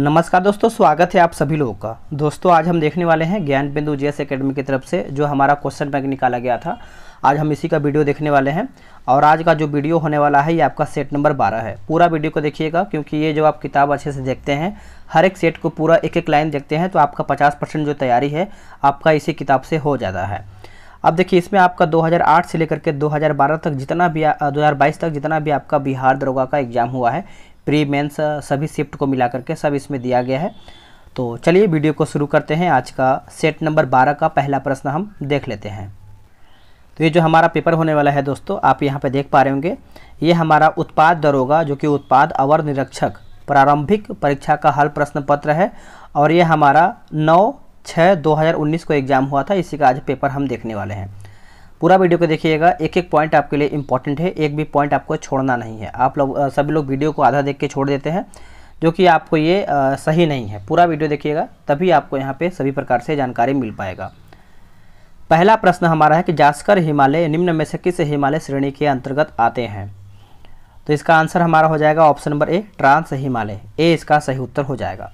नमस्कार दोस्तों स्वागत है आप सभी लोगों का दोस्तों आज हम देखने वाले हैं ज्ञान बिंदु जी एस अकेडमी की तरफ से जो हमारा क्वेश्चन बैंक निकाला गया था आज हम इसी का वीडियो देखने वाले हैं और आज का जो वीडियो होने वाला है ये आपका सेट नंबर बारह है पूरा वीडियो को देखिएगा क्योंकि ये जो आप किताब अच्छे से देखते हैं हर एक सेट को पूरा एक एक लाइन देखते हैं तो आपका पचास परसेंट जो तैयारी है आपका इसी किताब से हो जाता है अब देखिए इसमें आपका 2008 से लेकर के 2012 तक जितना भी 2022 तक जितना भी आपका बिहार दरोगा का एग्ज़ाम हुआ है प्री मेंस सभी शिफ्ट को मिला करके सब इसमें दिया गया है तो चलिए वीडियो को शुरू करते हैं आज का सेट नंबर बारह का पहला प्रश्न हम देख लेते हैं तो ये जो हमारा पेपर होने वाला है दोस्तों आप यहाँ पे देख पा रहे होंगे ये हमारा उत्पाद दरोगा जो कि उत्पाद अवर निरीक्षक प्रारंभिक परीक्षा का हल प्रश्न पत्र है और ये हमारा नौ छः उन्नीस को एग्ज़ाम हुआ था इसी का आज पेपर हम देखने वाले हैं पूरा वीडियो को देखिएगा एक एक पॉइंट आपके लिए इंपॉर्टेंट है एक भी पॉइंट आपको छोड़ना नहीं है आप लोग सभी लोग वीडियो को आधा देख के छोड़ देते हैं जो कि आपको ये आ, सही नहीं है पूरा वीडियो देखिएगा तभी आपको यहाँ पे सभी प्रकार से जानकारी मिल पाएगा पहला प्रश्न हमारा है कि जास्कर हिमालय निम्न में से किस हिमालय श्रेणी के अंतर्गत आते हैं तो इसका आंसर हमारा हो जाएगा option number A trans Himalaya A इसका सही उत्तर हो जाएगा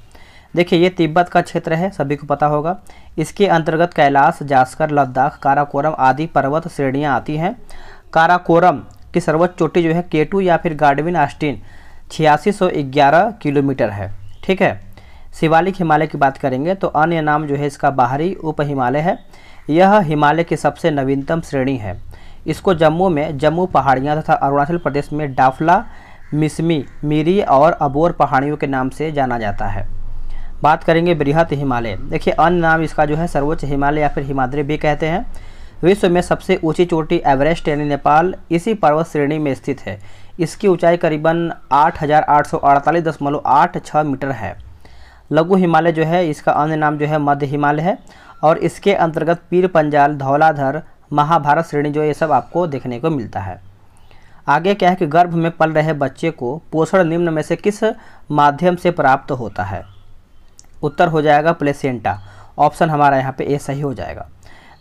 देखिए ये तिब्बत का क्षेत्र है सभी को पता होगा इसके अंतर्गत कैलाश जास्कर लद्दाख काराकोरम आदि पर्वत श्रेणियाँ आती हैं काराकोरम की सर्वोच्च चोटी जो है केटू या फिर गार्डविन आस्टिन छियासी किलोमीटर है ठीक है शिवालिक हिमालय की बात करेंगे तो अन्य नाम जो है इसका बाहरी उप हिमालय है यह हिमालय की सबसे नवीनतम श्रेणी है इसको जम्मू में जम्मू पहाड़ियाँ तथा अरुणाचल प्रदेश में डाफला मिसमी मीरी और अबोर पहाड़ियों के नाम से जाना जाता है बात करेंगे बृहत हिमालय देखिए अन्य नाम इसका जो है सर्वोच्च हिमालय या फिर हिमाद्री भी कहते हैं विश्व में सबसे ऊंची चोटी एवरेस्ट यानी नेपाल इसी पर्वत श्रेणी में स्थित है इसकी ऊंचाई करीबन आठ मीटर है लघु हिमालय जो है इसका अन्य नाम जो है मध्य हिमालय है और इसके अंतर्गत पीर पंजाल धौलाधर महाभारत श्रेणी जो ये सब आपको देखने को मिलता है आगे क्या है कि गर्भ में पल रहे बच्चे को पोषण निम्न में से किस माध्यम से प्राप्त होता है उत्तर हो जाएगा प्लेसेंटा ऑप्शन हमारा यहाँ पे ए सही हो जाएगा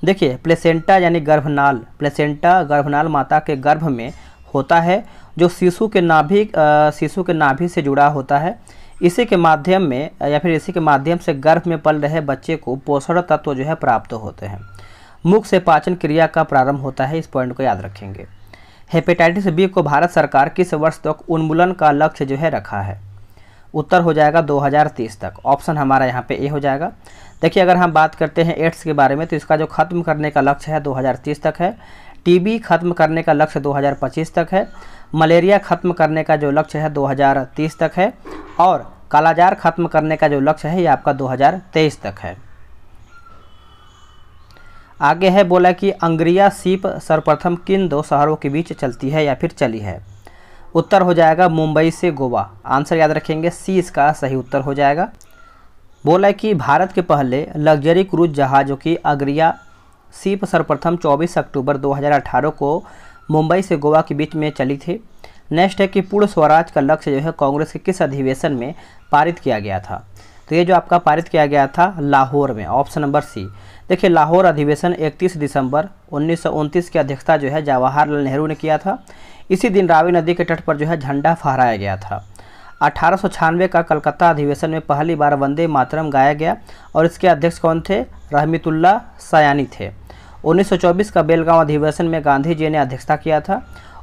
देखिए प्लेसेंटा यानी गर्भनाल प्लेसेंटा गर्भनाल माता के गर्भ में होता है जो शिशु के नाभि शिशु के नाभि से जुड़ा होता है इसी के माध्यम में या फिर इसी के माध्यम से गर्भ में पल रहे बच्चे को पोषण तत्व जो है प्राप्त होते हैं मुख से पाचन क्रिया का प्रारंभ होता है इस पॉइंट को याद रखेंगे हेपेटाइटिस बी को भारत सरकार किस वर्ष तक उन्मूलन का लक्ष्य जो है रखा है उत्तर हो जाएगा 2030 तक ऑप्शन हमारा यहाँ पे ए हो जाएगा देखिए अगर हम बात करते हैं एड्स के बारे में तो इसका जो ख़त्म करने का लक्ष्य है 2030 तक है टीबी ख़त्म करने का लक्ष्य 2025 तक है मलेरिया ख़त्म करने का जो लक्ष्य है 2030 तक है और कालाजार ख़त्म करने का जो लक्ष्य है ये आपका दो तक है आगे है बोला कि अंग्रिया सीप सर्वप्रथम किन दो शहरों के बीच चलती है या फिर चली है उत्तर हो जाएगा मुंबई से गोवा आंसर याद रखेंगे सी इसका सही उत्तर हो जाएगा बोला है कि भारत के पहले लग्जरी क्रूज जहाज़ों की अग्रिया सीप सर्वप्रथम 24 अक्टूबर 2018 को मुंबई से गोवा के बीच में चली थी नेक्स्ट है कि पूर्ण स्वराज का लक्ष्य जो है कांग्रेस के किस अधिवेशन में पारित किया गया था तो ये जो आपका पारित किया गया था लाहौर में ऑप्शन नंबर सी देखिए लाहौर अधिवेशन 31 दिसंबर उन्नीस की अध्यक्षता जो है जवाहरलाल नेहरू ने किया था इसी दिन रावी नदी के तट पर जो है झंडा फहराया गया था अठारह का कलकत्ता अधिवेशन में पहली बार वंदे मातरम गाया गया और इसके अध्यक्ष कौन थे रहमतुल्ला सयानी थे 1924 का बेलगांव अधिवेशन में गांधी जी ने अध्यक्षता किया था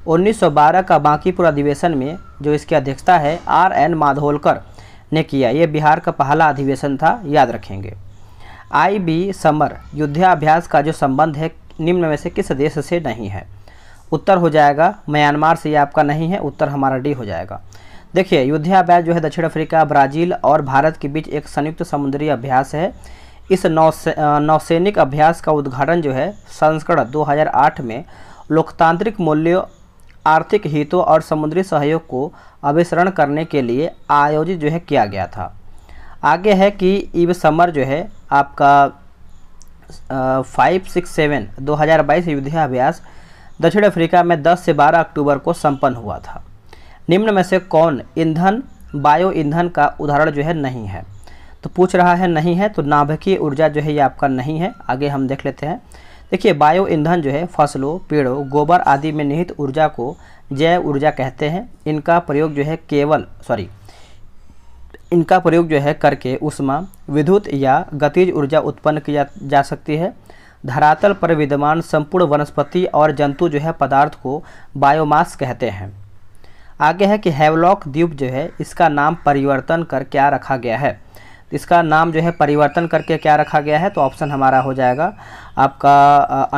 1912 का बांकीपुर अधिवेशन में जो इसकी अध्यक्षता है आर एन माधोलकर ने किया ये बिहार का पहला अधिवेशन था याद रखेंगे आई बी समर युद्धाभ्यास का जो संबंध है निम्न में से किस देश से नहीं है उत्तर हो जाएगा म्यांमार से ये आपका नहीं है उत्तर हमारा डी हो जाएगा देखिए युद्धाभ्यास जो है दक्षिण अफ्रीका ब्राज़ील और भारत के बीच एक संयुक्त समुद्री अभ्यास है इस नौसे नौसैनिक अभ्यास का उद्घाटन जो है संस्करण 2008 में लोकतांत्रिक मूल्यों आर्थिक हितों और समुद्री सहयोग को अभिसरण करने के लिए आयोजित जो है किया गया था आगे है कि इव समर जो है आपका फाइव सिक्स सेवन दो हज़ार बाईस युद्धाभ्यास दक्षिण अफ्रीका में 10 से 12 अक्टूबर को संपन्न हुआ था निम्न में से कौन ईंधन बायो ईंधन का उदाहरण जो है नहीं है तो पूछ रहा है नहीं है तो नाभिकीय ऊर्जा जो है ये आपका नहीं है आगे हम देख लेते हैं देखिए बायो ईंधन जो है फसलों पेड़ों गोबर आदि में निहित ऊर्जा को जैव ऊर्जा कहते हैं इनका प्रयोग जो है केवल सॉरी इनका प्रयोग जो है करके उष्मा विद्युत या गतिज ऊर्जा उत्पन्न की जा, जा सकती है धरातल पर विद्यमान संपूर्ण वनस्पति और जंतु जो है पदार्थ को बायोमास कहते हैं आगे है कि हैवलॉक द्वीप जो है इसका नाम परिवर्तन कर क्या रखा गया है इसका नाम जो है परिवर्तन करके क्या रखा गया है तो ऑप्शन हमारा हो जाएगा आपका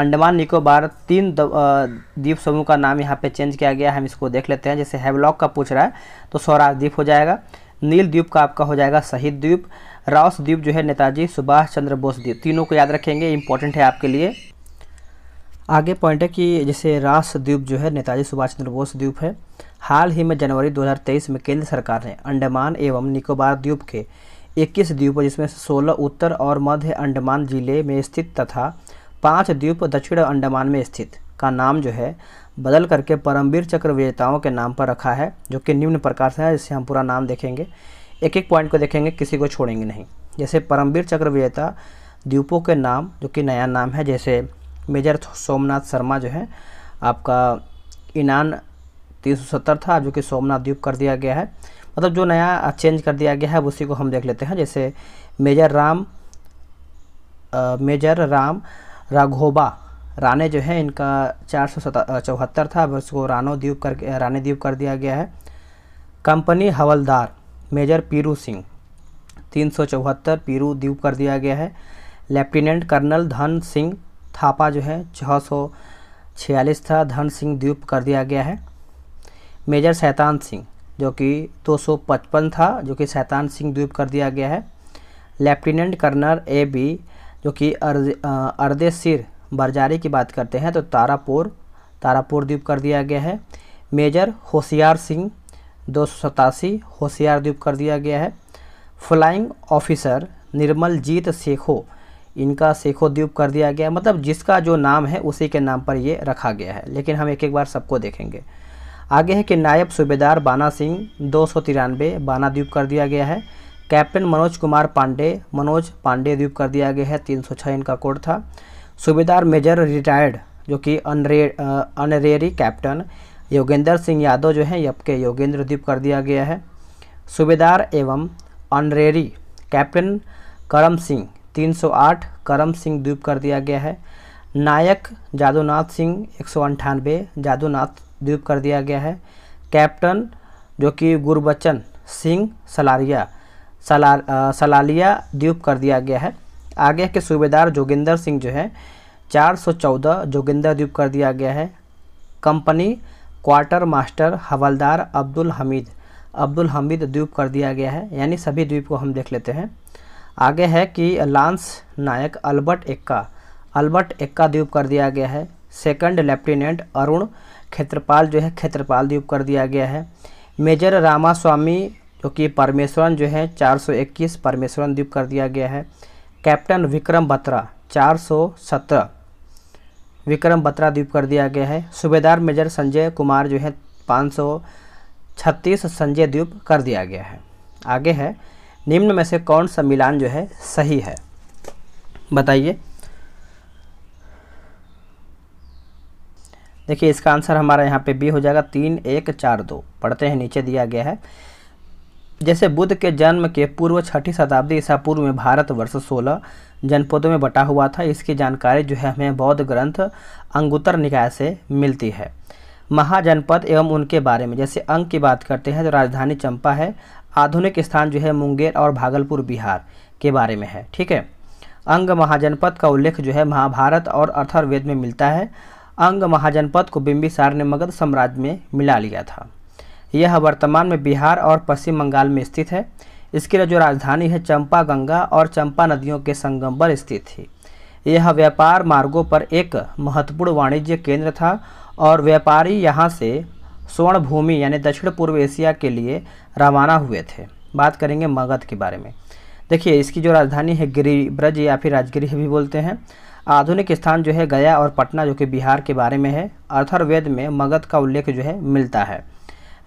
अंडमान निकोबार तीन द्वीप समूह का नाम यहाँ पे चेंज किया गया है हम इसको देख लेते हैं जैसे हैवलॉक का पूछ रहा है तो सौराज द्वीप हो जाएगा नील द्वीप का आपका हो जाएगा शहीद द्वीप रावस द्वीप जो है नेताजी सुभाष चंद्र बोस द्वीप तीनों को याद रखेंगे इंपॉर्टेंट है आपके लिए आगे पॉइंट है कि जैसे रास द्वीप जो है नेताजी सुभाष चंद्र बोस द्वीप है हाल ही में जनवरी 2023 में केंद्र सरकार ने अंडमान एवं निकोबार द्वीप के 21 द्वीपों जिसमें 16 उत्तर और मध्य अंडमान जिले में स्थित तथा पाँच द्वीप दक्षिण अंडमान में स्थित का नाम जो है बदल करके परमवीर चक्र विजेताओं के नाम पर रखा है जो कि निम्न प्रकार से है जिससे हम पूरा नाम देखेंगे एक एक पॉइंट को देखेंगे किसी को छोड़ेंगे नहीं जैसे परमवीर चक्र विजेता द्वीपों के नाम जो कि नया नाम है जैसे मेजर सोमनाथ शर्मा जो है आपका इनान 370 था जो कि सोमनाथ द्वीप कर दिया गया है मतलब जो नया चेंज कर दिया गया है उसी को हम देख लेते हैं जैसे मेजर राम आ, मेजर राम राघोबा राने जो है इनका चार सौ चौहत्तर था अब उसको रानो द्वीप कर रानी द्वीप कर दिया गया है कंपनी हवलदार मेजर पीरू सिंह तीन सौ चौहत्तर पीरू द्वीप कर दिया गया है लेफ्टिनेंट कर्नल धन सिंह थापा जो है छः सौ छियालीस था धन सिंह द्वीप कर दिया गया है मेजर सैतान सिंह जो कि दो सौ पचपन था जो कि सैतान सिंह द्वीप कर दिया गया है लेफ्टिनेंट कर्नल ए बी जो कि अर्दे सिर बरजारी की बात करते हैं तो तारापुर तारापुर द्वीप कर दिया गया है मेजर होशियार सिंह दो सौ सतासी होशियार द्वीप कर दिया गया है फ्लाइंग ऑफिसर निर्मल जीत शेखो इनका शेखो द्वीप कर दिया गया मतलब जिसका जो नाम है उसी के नाम पर ये रखा गया है लेकिन हम एक एक बार सबको देखेंगे आगे है कि नायब सूबेदार बाना सिंह दो सौ तिरानवे बाना द्वीप कर दिया गया है कैप्टन मनोज कुमार पांडे मनोज पांडे द्वीप कर दिया गया है तीन सौ छः इनका कोड था सूबेदार मेजर रिटायर्ड जो कि अनरे अनरेरी कैप्टन योगेंद्र सिंह यादव जो हैं ये आपके योगेंद्र द्वीप कर दिया गया है सूबेदार एवं ऑनरेरी कैप्टन करम सिंह 308 करम सिंह द्वीप कर दिया गया है नायक जादूनाथ सिंह एक सौ जादूनाथ द्वीप कर दिया गया है कैप्टन जो कि गुरबचन सिंह सलारिया सला सलालिया द्वीप कर दिया गया है आगे के सूबेदार जोगिंदर सिंह जो है 414 जोगिंदर द्वीप कर दिया गया है company quartermaster havildar Abdul Hamid Abdul Hamid द्वीप कर दिया गया है यानी सभी द्वीप को हम देख लेते हैं आगे है कि लांस नायक अल्बर्ट एक्का अल्बर्ट एक्का द्वीप कर दिया गया है सेकंड लेफ्टिनेंट अरुण क्षेत्रपाल जो है क्षेत्रपाल द्वीप कर दिया गया है मेजर रामास्वामी जो कि परमेश्वरन जो है 421 परमेश्वरन द्वीप कर दिया गया है कैप्टन विक्रम बत्रा सत्रह विक्रम बत्रा द्वीप कर दिया गया है सूबेदार मेजर संजय कुमार जो है पाँच सौ छत्तीस संजय द्वीप कर दिया गया है आगे है निम्न में से कौन सा मिलान जो है सही है बताइए देखिए इसका आंसर हमारा यहाँ पे बी हो जाएगा तीन एक चार दो पढ़ते हैं नीचे दिया गया है जैसे बुद्ध के जन्म के पूर्व छठी शताब्दी ईसा पूर्व में भारतवर्ष सोलह जनपदों में बटा हुआ था इसकी जानकारी जो है हमें बौद्ध ग्रंथ अंगुतर निकाय से मिलती है महाजनपद एवं उनके बारे में जैसे अंग की बात करते हैं तो राजधानी चंपा है आधुनिक स्थान जो है मुंगेर और भागलपुर बिहार के बारे में है ठीक है अंग महाजनपद का उल्लेख जो है महाभारत और अर्थर्वेद में मिलता है अंग महाजनपद को बिंबिसार ने मगध साम्राज्य में मिला लिया था यह वर्तमान में बिहार और पश्चिम बंगाल में स्थित है इसकी जो राजधानी है चंपा गंगा और चंपा नदियों के संगम पर स्थित थी यह व्यापार मार्गों पर एक महत्वपूर्ण वाणिज्य केंद्र था और व्यापारी यहाँ से स्वर्ण भूमि यानी दक्षिण पूर्व एशिया के लिए रवाना हुए थे बात करेंगे मगध के बारे में देखिए इसकी जो राजधानी है गिरिब्रज या फिर राजगिरी भी बोलते हैं आधुनिक स्थान जो है गया और पटना जो कि बिहार के बारे में है अर्थर्वेद में मगध का उल्लेख जो है मिलता है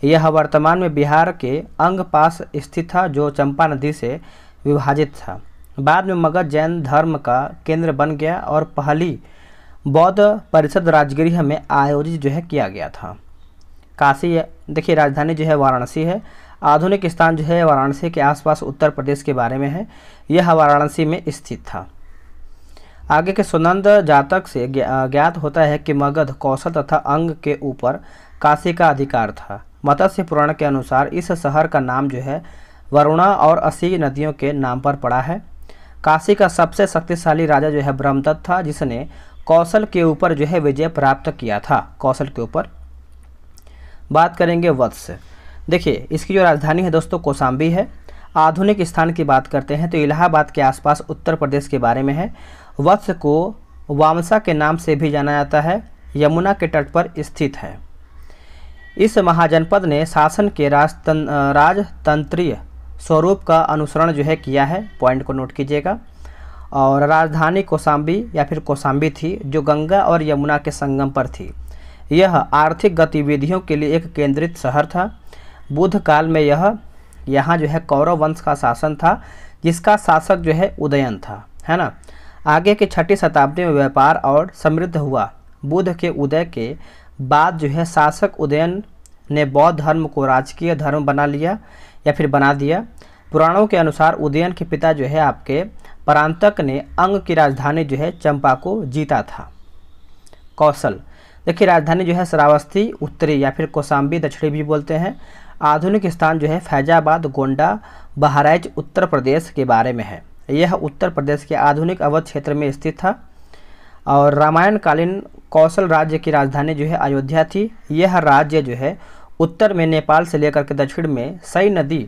यह वर्तमान में बिहार के अंग पास स्थित था जो चंपा नदी से विभाजित था बाद में मगध जैन धर्म का केंद्र बन गया और पहली बौद्ध परिषद राजगृह में आयोजित जो है किया गया था काशी देखिए राजधानी जो है वाराणसी है आधुनिक स्थान जो है वाराणसी के आसपास उत्तर प्रदेश के बारे में है यह वाराणसी में स्थित था आगे के सुनंद जातक से ज्ञात होता है कि मगध कौशल तथा अंग के ऊपर काशी का अधिकार था मत्स्य पुराण के अनुसार इस शहर का नाम जो है वरुणा और असी नदियों के नाम पर पड़ा है काशी का सबसे शक्तिशाली राजा जो है ब्रह्मदत्त था जिसने कौशल के ऊपर जो है विजय प्राप्त किया था कौशल के ऊपर बात करेंगे वत्स देखिए इसकी जो राजधानी है दोस्तों कोसाम्बी है आधुनिक स्थान की बात करते हैं तो इलाहाबाद के आसपास उत्तर प्रदेश के बारे में है वत्स को वामसा के नाम से भी जाना जाता है यमुना के तट पर स्थित है इस महाजनपद ने शासन के राजतं राजतंत्रीय स्वरूप का अनुसरण जो है किया है पॉइंट को नोट कीजिएगा और राजधानी कोसाम्बी या फिर कोसाम्बी थी जो गंगा और यमुना के संगम पर थी यह आर्थिक गतिविधियों के लिए एक केंद्रित शहर था बुद्ध काल में यह यहाँ जो है कौरव वंश का शासन था जिसका शासक जो है उदयन था है ना आगे के छठी शताब्दी में व्यापार और समृद्ध हुआ बुद्ध के उदय के बाद जो है शासक उदयन ने बौद्ध धर्म को राजकीय धर्म बना लिया या फिर बना दिया पुराणों के अनुसार उदयन के पिता जो है आपके परांतक ने अंग की राजधानी जो है चंपा को जीता था कौशल देखिए राजधानी जो है श्रावस्ती उत्तरी या फिर कौसाम्बी दक्षिणी भी बोलते हैं आधुनिक स्थान जो है फैजाबाद गोंडा बहराइच उत्तर प्रदेश के बारे में है यह उत्तर प्रदेश के आधुनिक अवध क्षेत्र में स्थित था और रामायण कालीन कौशल राज्य की राजधानी जो है अयोध्या थी यह राज्य जो है उत्तर में नेपाल से लेकर के दक्षिण में सई नदी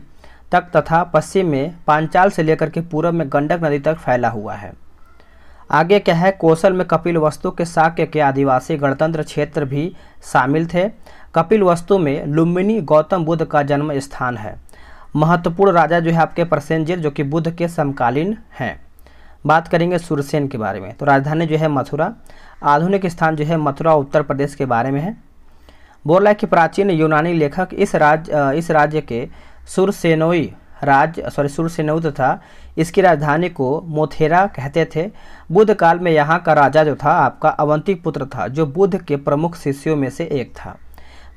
तक तथा पश्चिम में पांचाल से लेकर के पूर्व में गंडक नदी तक फैला हुआ है आगे क्या है कौशल में कपिल वस्तु के शाक्य के आदिवासी गणतंत्र क्षेत्र भी शामिल थे कपिल वस्तु में लुम्बिनी गौतम बुद्ध का जन्म स्थान है महत्वपूर्ण राजा जो है आपके प्रसेंजिर जो कि बुद्ध के समकालीन हैं बात करेंगे सुरसेन के बारे में तो राजधानी जो है मथुरा आधुनिक स्थान जो है मथुरा उत्तर प्रदेश के बारे में है है कि प्राचीन यूनानी लेखक इस राज्य इस राज्य के सुरसेनोई राज्य सॉरी सुरसेनऊ तथा इसकी राजधानी को मोथेरा कहते थे बुद्ध काल में यहाँ का राजा जो था आपका अवंती पुत्र था जो बुद्ध के प्रमुख शिष्यों में से एक था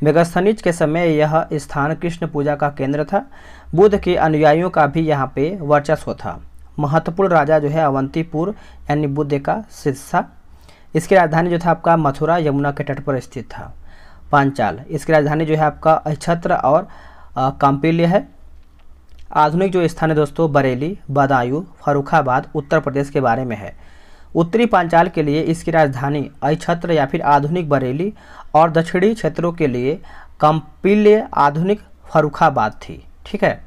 मेगस्थनिज के समय यह स्थान कृष्ण पूजा का केंद्र था बुद्ध के अनुयायियों का भी यहाँ पे वर्चस्व था महत्वपूर्ण राजा जो है अवंतीपुर यानी बुद्ध का शिष्य इसकी राजधानी जो था आपका मथुरा यमुना के तट पर स्थित था पांचाल इसकी राजधानी जो है आपका अक्षत्र और काम्पिल्य है आधुनिक जो स्थान है दोस्तों बरेली बदायूं फरुखाबाद उत्तर प्रदेश के बारे में है उत्तरी पांचाल के लिए इसकी राजधानी अक्षत्र या फिर आधुनिक बरेली और दक्षिणी क्षेत्रों के लिए कंपिल्य आधुनिक फरुखाबाद थी ठीक है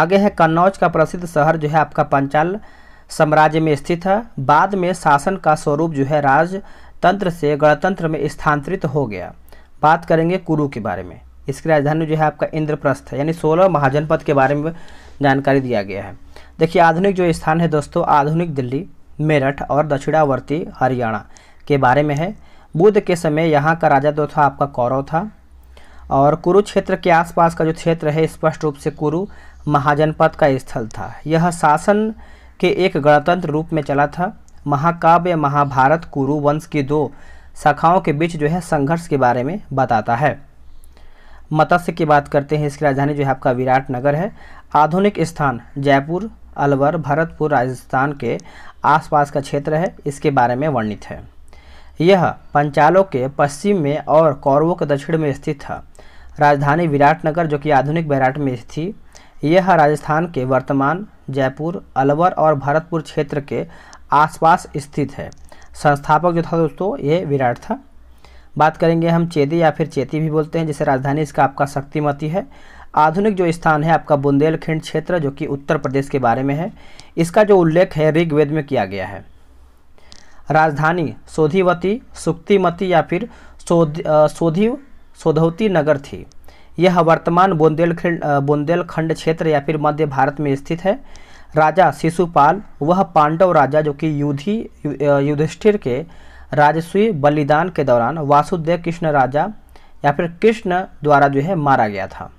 आगे है कन्नौज का प्रसिद्ध शहर जो है आपका पांचाल साम्राज्य में स्थित है बाद में शासन का स्वरूप जो है राजतंत्र से गणतंत्र में स्थानांतरित हो गया बात करेंगे कुरु के बारे में इसकी राजधानी जो है आपका इंद्रप्रस्थ है यानी सोलह महाजनपद के बारे में जानकारी दिया गया है देखिए आधुनिक जो स्थान है दोस्तों आधुनिक दिल्ली मेरठ और दक्षिणावर्ती हरियाणा के बारे में है बुद्ध के समय यहाँ का राजा जो तो था आपका कौरव था और कुरुक्षेत्र के आसपास का जो क्षेत्र है स्पष्ट रूप से कुरु महाजनपद का स्थल था यह शासन के एक गणतंत्र रूप में चला था महाकाव्य महाभारत कुरु वंश की दो शाखाओं के बीच जो है संघर्ष के बारे में बताता है मत्स्य की बात करते हैं इसकी राजधानी जो है आपका विराट नगर है आधुनिक स्थान जयपुर अलवर भरतपुर राजस्थान के आसपास का क्षेत्र है इसके बारे में वर्णित है यह पंचालों के पश्चिम में और कौरवों के दक्षिण में स्थित था राजधानी विराटनगर जो कि आधुनिक बैराट में थी यह राजस्थान के वर्तमान जयपुर अलवर और भरतपुर क्षेत्र के आसपास स्थित है संस्थापक जो था दोस्तों ये विराट था बात करेंगे हम चेदी या फिर चेती भी बोलते हैं जिसे राजधानी इसका आपका शक्तिमती है आधुनिक जो स्थान है आपका बुंदेलखंड क्षेत्र जो कि उत्तर प्रदेश के बारे में है इसका जो उल्लेख है ऋग्वेद में किया गया है राजधानी सोधीवती सुक्तिमती या फिर सोध सोधी सोधवती नगर थी यह वर्तमान बुंदेलखंड बुंदेलखंड क्षेत्र या फिर मध्य भारत में स्थित है राजा शिशुपाल वह पांडव राजा जो कि युधि युधिष्ठिर के राजस्वी बलिदान के दौरान वासुदेव कृष्ण राजा या फिर कृष्ण द्वारा जो है मारा गया था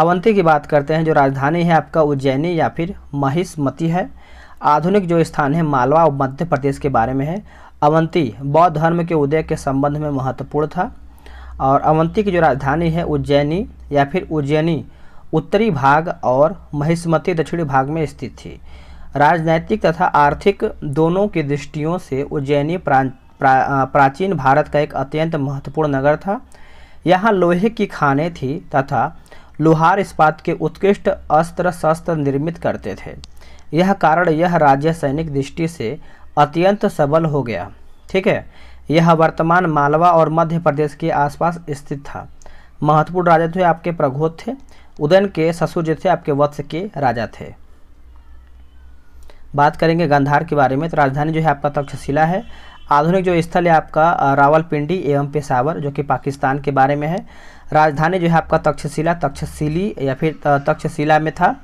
अवंती की बात करते हैं जो राजधानी है आपका उज्जैनी या फिर महिष्मति है आधुनिक जो स्थान है मालवा और मध्य प्रदेश के बारे में है अवंती बौद्ध धर्म के उदय के संबंध में महत्वपूर्ण था और अवंती की जो राजधानी है उज्जैनी या फिर उज्जैनी उत्तरी भाग और महिष्मती दक्षिणी भाग में स्थित थी राजनैतिक तथा आर्थिक दोनों की दृष्टियों से उज्जैनी प्रां, प्रा, प्राचीन भारत का एक अत्यंत महत्वपूर्ण नगर था यहाँ लोहे की खाने थी तथा लोहार इस्पात के उत्कृष्ट अस्त्र शस्त्र निर्मित करते थे यह कारण यह राज्य सैनिक दृष्टि से अत्यंत सबल हो गया ठीक है यह वर्तमान मालवा और मध्य प्रदेश के आसपास स्थित था महत्वपूर्ण राजा थे आपके प्रघोत थे उदयन के ससुर जो थे आपके वत्स के राजा थे बात करेंगे गंधार के बारे में तो राजधानी जो है आपका तक्षशिला है आधुनिक जो स्थल है आपका रावलपिंडी एवं पेशावर जो कि पाकिस्तान के बारे में है राजधानी जो है आपका तक्षशिला तक्षशिली या फिर तक्षशिला में था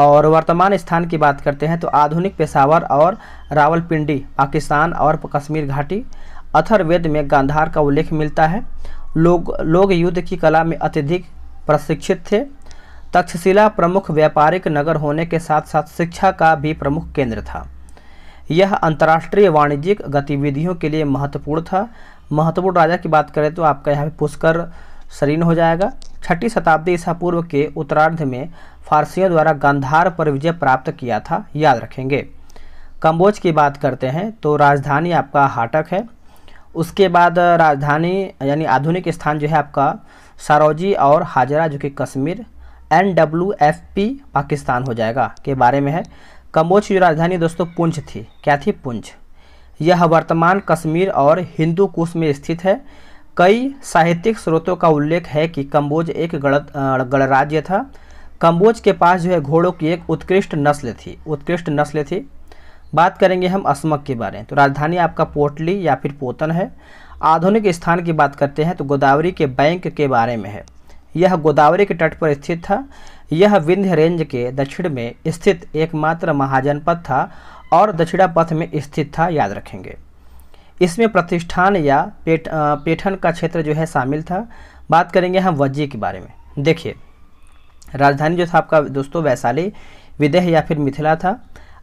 और वर्तमान स्थान की बात करते हैं तो आधुनिक पेशावर और रावलपिंडी पाकिस्तान और कश्मीर घाटी अथर्वेद में गांधार का उल्लेख मिलता है लोग लोग युद्ध की कला में अत्यधिक प्रशिक्षित थे तक्षशिला प्रमुख व्यापारिक नगर होने के साथ साथ शिक्षा का भी प्रमुख केंद्र था यह अंतर्राष्ट्रीय वाणिज्यिक गतिविधियों के लिए महत्वपूर्ण था महत्वपूर्ण राजा की बात करें तो आपका यहाँ पुष्कर सरीन हो जाएगा छठी शताब्दी ईसा पूर्व के उत्तरार्ध में फारसियों द्वारा गांधार पर विजय प्राप्त किया था याद रखेंगे कम्बोज की बात करते हैं तो राजधानी आपका हाटक है उसके बाद राजधानी यानी आधुनिक स्थान जो है आपका सरोजी और हाजरा जो कि Kashmir N W F P Pakistan हो जाएगा के बारे में है कम्बोज की राजधानी दोस्तों पुंछ थी क्या थी पुंछ यह वर्तमान कश्मीर और हिंदू कुश में स्थित है कई साहित्यिक स्रोतों का उल्लेख है कि कम्बोज एक गण गणराज्य था कम्बोज के पास जो है घोड़ों की एक उत्कृष्ट नस्ल थी उत्कृष्ट नस्ल थी बात करेंगे हम असमक के बारे में तो राजधानी आपका पोटली या फिर पोतन है आधुनिक स्थान की बात करते हैं तो गोदावरी के बैंक के बारे में है यह गोदावरी के तट पर स्थित था यह विंध्य रेंज के दक्षिण में स्थित एकमात्र महाजनपद था और दक्षिणा पथ में स्थित था याद रखेंगे इसमें प्रतिष्ठान या पेट पेठन का क्षेत्र जो है शामिल था बात करेंगे हम वज्जी के बारे में देखिए राजधानी जो था आपका दोस्तों वैशाली विदेह या फिर मिथिला था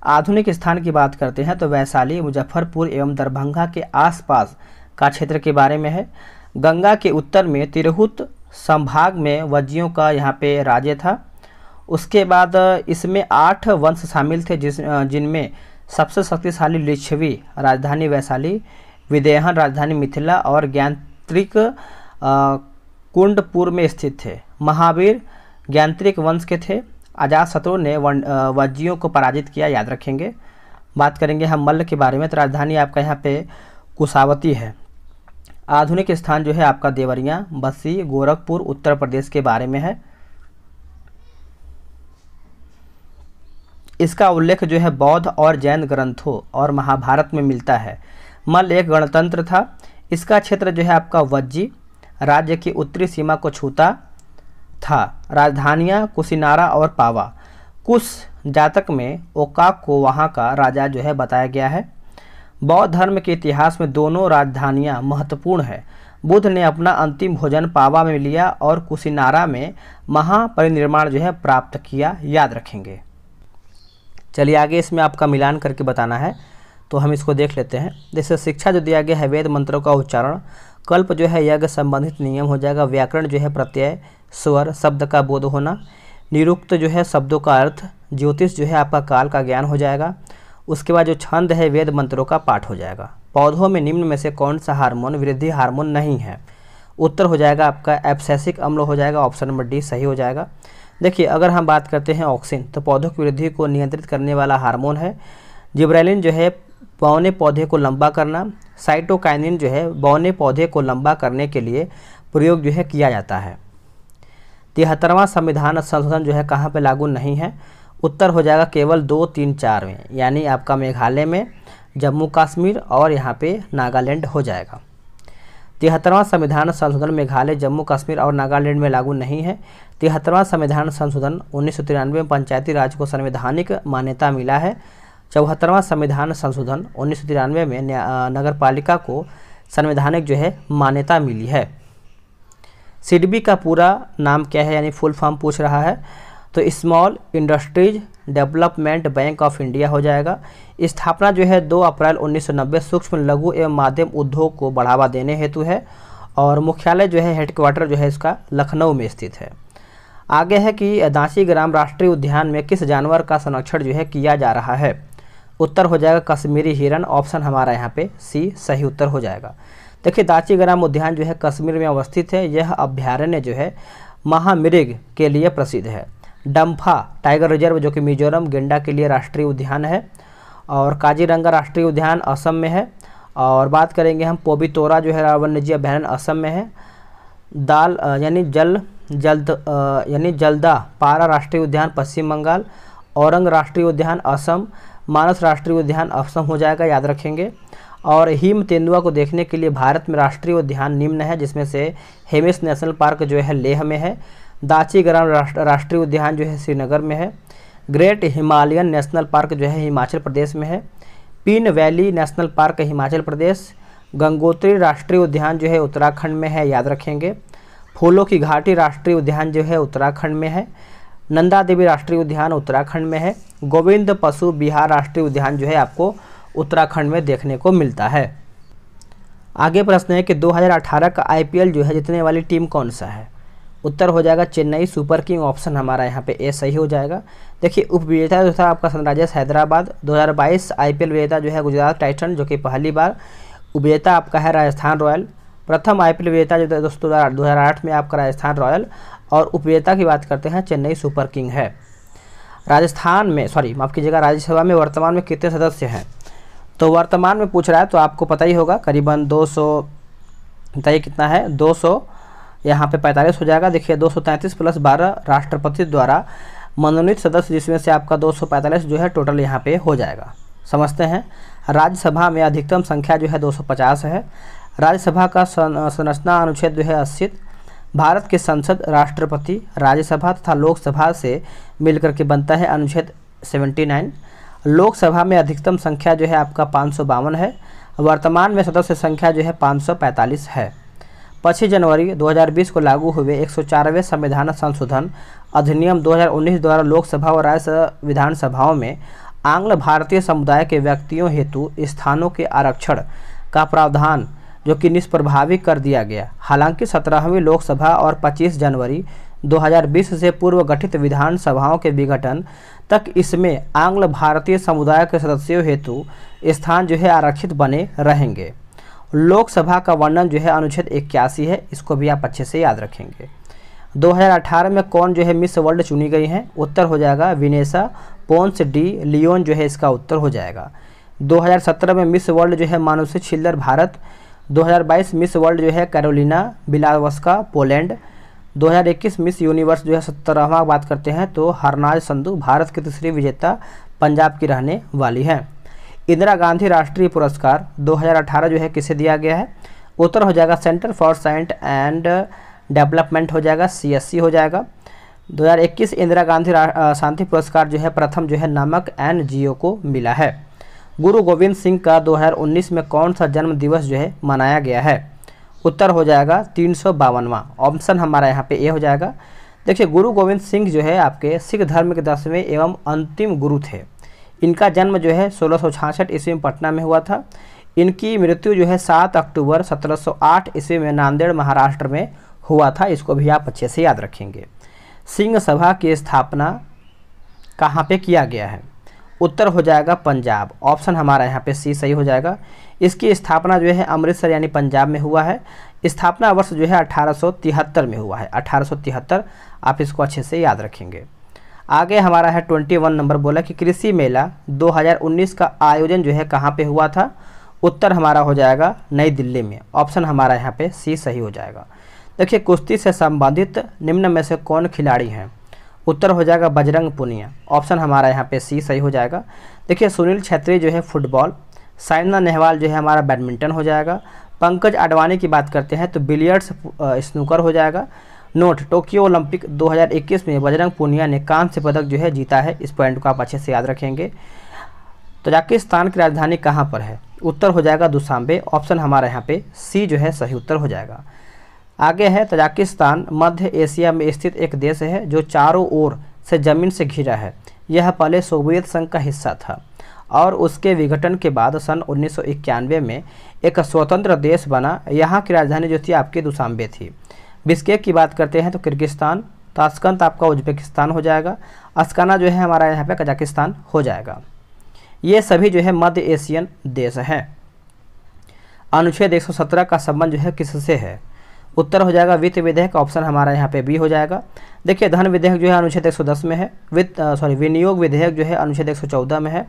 आधुनिक स्थान की बात करते हैं तो वैशाली मुजफ्फरपुर एवं दरभंगा के आसपास का क्षेत्र के बारे में है गंगा के उत्तर में तिरहुत संभाग में वज्जियों का यहाँ पे राज्य था उसके बाद इसमें आठ वंश शामिल थे जिस जिनमें सबसे शक्तिशाली लिच्छवी राजधानी वैशाली विदेहन राजधानी मिथिला और ज्ञात्रिक कुंडपुर में स्थित थे महावीर ज्ञात्रिक वंश के थे आजाद शत्रु ने वज्जियों को पराजित किया याद रखेंगे बात करेंगे हम मल्ल के बारे में तो राजधानी आपका यहाँ पे कुशावती है आधुनिक स्थान जो है आपका देवरिया बसी गोरखपुर उत्तर प्रदेश के बारे में है इसका उल्लेख जो है बौद्ध और जैन ग्रंथों और महाभारत में मिलता है मल्ल एक गणतंत्र था इसका क्षेत्र जो है आपका वज्जी राज्य की उत्तरी सीमा को छूता था राजधानियां कुशिनारा और पावा कुश जातक में ओकाक को वहाँ का राजा जो है बताया गया है बौद्ध धर्म के इतिहास में दोनों राजधानियाँ महत्वपूर्ण है बुद्ध ने अपना अंतिम भोजन पावा में लिया और कुशिनारा में महापरिनिर्माण जो है प्राप्त किया याद रखेंगे चलिए आगे इसमें आपका मिलान करके बताना है तो हम इसको देख लेते हैं जैसे शिक्षा जो दिया गया है वेद मंत्रों का उच्चारण कल्प जो है यज्ञ संबंधित नियम हो जाएगा व्याकरण जो है प्रत्यय स्वर शब्द का बोध होना निरुक्त जो है शब्दों का अर्थ ज्योतिष जो है आपका काल का ज्ञान हो जाएगा उसके बाद जो छंद है वेद मंत्रों का पाठ हो जाएगा पौधों में निम्न में से कौन सा हार्मोन वृद्धि हार्मोन नहीं है उत्तर हो जाएगा आपका एप्सैसिक अम्ल हो जाएगा ऑप्शन नंबर डी सही हो जाएगा देखिए अगर हम बात करते हैं ऑक्सीन तो पौधों की वृद्धि को नियंत्रित करने वाला हार्मोन है जिब्रैलिन जो है पौने पौधे को लंबा करना साइटोकाइनिन जो है बौने पौधे को लंबा करने के लिए प्रयोग जो है किया जाता है तिहत्तरवां संविधान संशोधन जो है कहाँ पे लागू नहीं है उत्तर हो जाएगा केवल दो तीन चार में यानी आपका मेघालय में जम्मू कश्मीर और यहाँ पे नागालैंड हो जाएगा तिहत्तरवां संविधान संशोधन मेघालय जम्मू कश्मीर और नागालैंड में लागू नहीं है तिहत्तरवां संविधान संशोधन उन्नीस में पंचायती राज को संवैधानिक मान्यता मिला है चौहत्तरवां संविधान संशोधन उन्नीस में नगर पालिका को संवैधानिक जो है मान्यता मिली है सिडबी का पूरा नाम क्या है यानी फुल फॉर्म पूछ रहा है तो small industries development bank of India हो जाएगा स्थापना जो है 2 अप्रैल 1990 सूक्ष्म लघु एवं माध्यम उद्योग को बढ़ावा देने हेतु है और मुख्यालय जो है हेडक्वार्टर जो है इसका लखनऊ में स्थित है आगे है कि दासी ग्राम राष्ट्रीय उद्यान में किस जानवर का संरक्षण जो है किया जा रहा है उत्तर हो जाएगा कश्मीरी हिरन ऑप्शन हमारा यहाँ पे सी सही उत्तर हो जाएगा देखिए दाची ग्राम उद्यान जो है कश्मीर में अवस्थित है यह अभ्यारण्य जो है महामृग के लिए प्रसिद्ध है डम्फा टाइगर रिजर्व जो कि मिजोरम गेंडा के लिए राष्ट्रीय उद्यान है और काजीरंगा राष्ट्रीय उद्यान असम में है और बात करेंगे हम पोबितोरा जो है वन्यजीव अभ्यारण्य असम में है दाल यानी जल जल्द यानी जल्दा पारा राष्ट्रीय उद्यान पश्चिम बंगाल औरंग राष्ट्रीय उद्यान असम मानस राष्ट्रीय उद्यान अफसम हो जाएगा याद रखेंगे और हिम तेंदुआ को देखने के लिए भारत में राष्ट्रीय उद्यान निम्न है जिसमें से हेमिस नेशनल पार्क जो है लेह में है दाचीग्राम राष्ट्रीय उद्यान जो है श्रीनगर में है ग्रेट हिमालयन नेशनल पार्क जो है हिमाचल प्रदेश में है Pin valley national park Himachal Pradesh Gangotri राष्ट्रीय उद्यान जो है उत्तराखंड में है याद रखेंगे फूलों की घाटी राष्ट्रीय उद्यान जो है उत्तराखंड में है नंदा देवी राष्ट्रीय उद्यान उत्तराखंड में है गोविंद पशु बिहार राष्ट्रीय उद्यान जो है आपको उत्तराखंड में देखने को मिलता है आगे प्रश्न है कि 2018 का आईपीएल जो है जीतने वाली टीम कौन सा है उत्तर हो जाएगा चेन्नई सुपर किंग ऑप्शन हमारा यहाँ पे ए सही हो जाएगा देखिए उप विजेता जो था आपका सनराइजर्स हैदराबाद 2022 आईपीएल विजेता जो है गुजरात टाइटन जो कि पहली बार उपविजेता आपका है राजस्थान रॉयल प्रथम आईपीएल विजेता जो दोस्तों दो में आपका राजस्थान रॉयल और उपविजेता की बात करते हैं चेन्नई सुपर किंग है राजस्थान में सॉरी माफ़ कीजिएगा राज्यसभा में वर्तमान में कितने सदस्य हैं तो वर्तमान में पूछ रहा है तो आपको पता ही होगा करीबन दो सौ बताइए कितना है दो सौ यहाँ पर पैंतालीस हो जाएगा देखिए दो सौ तैंतीस प्लस बारह राष्ट्रपति द्वारा मनोनीत सदस्य जिसमें से आपका दो सौ पैंतालीस जो है टोटल यहाँ पे हो जाएगा समझते हैं राज्यसभा में अधिकतम संख्या जो है दो सौ पचास है राज्यसभा का संरचना अनुच्छेद जो है अस्सी भारत के संसद राष्ट्रपति राज्यसभा तथा लोकसभा से मिलकर के बनता है अनुच्छेद 79 लोकसभा में अधिकतम संख्या जो है आपका पाँच है वर्तमान में सदस्य संख्या जो है पाँच है पच्चीस जनवरी 2020 को लागू हुए एक संविधान संशोधन अधिनियम 2019 द्वारा लोकसभा और राज्य विधानसभाओं में आंग्ल भारतीय समुदाय के व्यक्तियों हेतु स्थानों के आरक्षण का प्रावधान जो कि निष्प्रभावी कर दिया गया हालांकि सत्रहवीं लोकसभा और 25 जनवरी 2020 से पूर्व गठित विधानसभाओं के विघटन तक इसमें आंग्ल भारतीय समुदाय के सदस्यों हेतु स्थान जो है आरक्षित बने रहेंगे लोकसभा का वर्णन जो है अनुच्छेद इक्यासी है इसको भी आप अच्छे से याद रखेंगे 2018 में कौन जो है मिस वर्ल्ड चुनी गई हैं उत्तर हो जाएगा विनेसा पोन्स डी लियोन जो है इसका उत्तर हो जाएगा 2017 में मिस वर्ल्ड जो है मानुषी छिल्लर भारत 2022 मिस वर्ल्ड जो है Karolina Bielawska Poland 2021 miss universe जो है सत्रहवा बात करते हैं तो हरनाज संधु भारत की तीसरी विजेता पंजाब की रहने वाली हैं इंदिरा गांधी राष्ट्रीय पुरस्कार 2018 जो है किसे दिया गया है उत्तर हो जाएगा centre for science and development हो जाएगा सी हो जाएगा 2021 इंदिरा गांधी शांति पुरस्कार जो है प्रथम जो है नामक एन को मिला है गुरु गोविंद सिंह का 2019 में कौन सा जन्म दिवस जो है मनाया गया है उत्तर हो जाएगा तीन सौ ऑप्शन हमारा यहाँ पे ए हो जाएगा देखिए गुरु गोविंद सिंह जो है आपके सिख धर्म के दसवें एवं अंतिम गुरु थे इनका जन्म जो है सोलह सौ छाछठ ईस्वी में पटना में हुआ था इनकी मृत्यु जो है सात अक्टूबर 1708 ईस्वी में नांदेड़ महाराष्ट्र में हुआ था इसको भी आप अच्छे से याद रखेंगे सिंह सभा की स्थापना कहाँ पे किया गया है उत्तर हो जाएगा पंजाब ऑप्शन हमारा यहाँ पे सी सही हो जाएगा इसकी स्थापना जो है अमृतसर यानी पंजाब में हुआ है स्थापना वर्ष जो है अठारह में हुआ है अठारह आप इसको अच्छे से याद रखेंगे आगे हमारा है 21 नंबर बोला कि कृषि मेला 2019 का आयोजन जो है कहाँ पे हुआ था उत्तर हमारा हो जाएगा नई दिल्ली में ऑप्शन हमारा यहाँ पे सी सही हो जाएगा देखिए कुश्ती से संबंधित निम्न में से कौन खिलाड़ी हैं उत्तर हो जाएगा बजरंग पुनिया ऑप्शन हमारा यहाँ पे सी सही हो जाएगा देखिए सुनील छेत्री जो है फुटबॉल साइना नेहवाल जो है हमारा बैडमिंटन हो जाएगा पंकज आडवाणी की बात करते हैं तो बिलियर्ड्स स्नूकर हो जाएगा नोट टोक्यो ओलंपिक 2021 में बजरंग पुनिया ने कांस्य पदक जो है जीता है इस पॉइंट को आप अच्छे से याद रखेंगे तजाकिस्तान तो की राजधानी कहाँ पर है उत्तर हो जाएगा दुशांबे ऑप्शन हमारा यहाँ पे सी जो है सही उत्तर हो जाएगा आगे है तजाकिस्तान मध्य एशिया में स्थित एक देश है जो चारों ओर से ज़मीन से घिरा है यह पहले सोवियत संघ का हिस्सा था और उसके विघटन के बाद सन उन्नीस में एक स्वतंत्र देश बना यहाँ की राजधानी जो थी आपकी दुशांबे थी बिस्केक की बात करते हैं तो किर्गिस्तान ताशकंत आपका उज्बेकिस्तान हो जाएगा अस्काना जो है हमारा यहाँ पे कजाकिस्तान हो जाएगा ये सभी जो है मध्य एशियन देश हैं अनुच्छेद 117 का संबंध जो है किससे है उत्तर हो जाएगा वित्त विधेयक ऑप्शन हमारा यहाँ पे बी हो जाएगा देखिए धन विधेयक जो है अनुच्छेद 110 में है वित्त सॉरी विनियोग विधेयक जो है अनुच्छेद 114 में है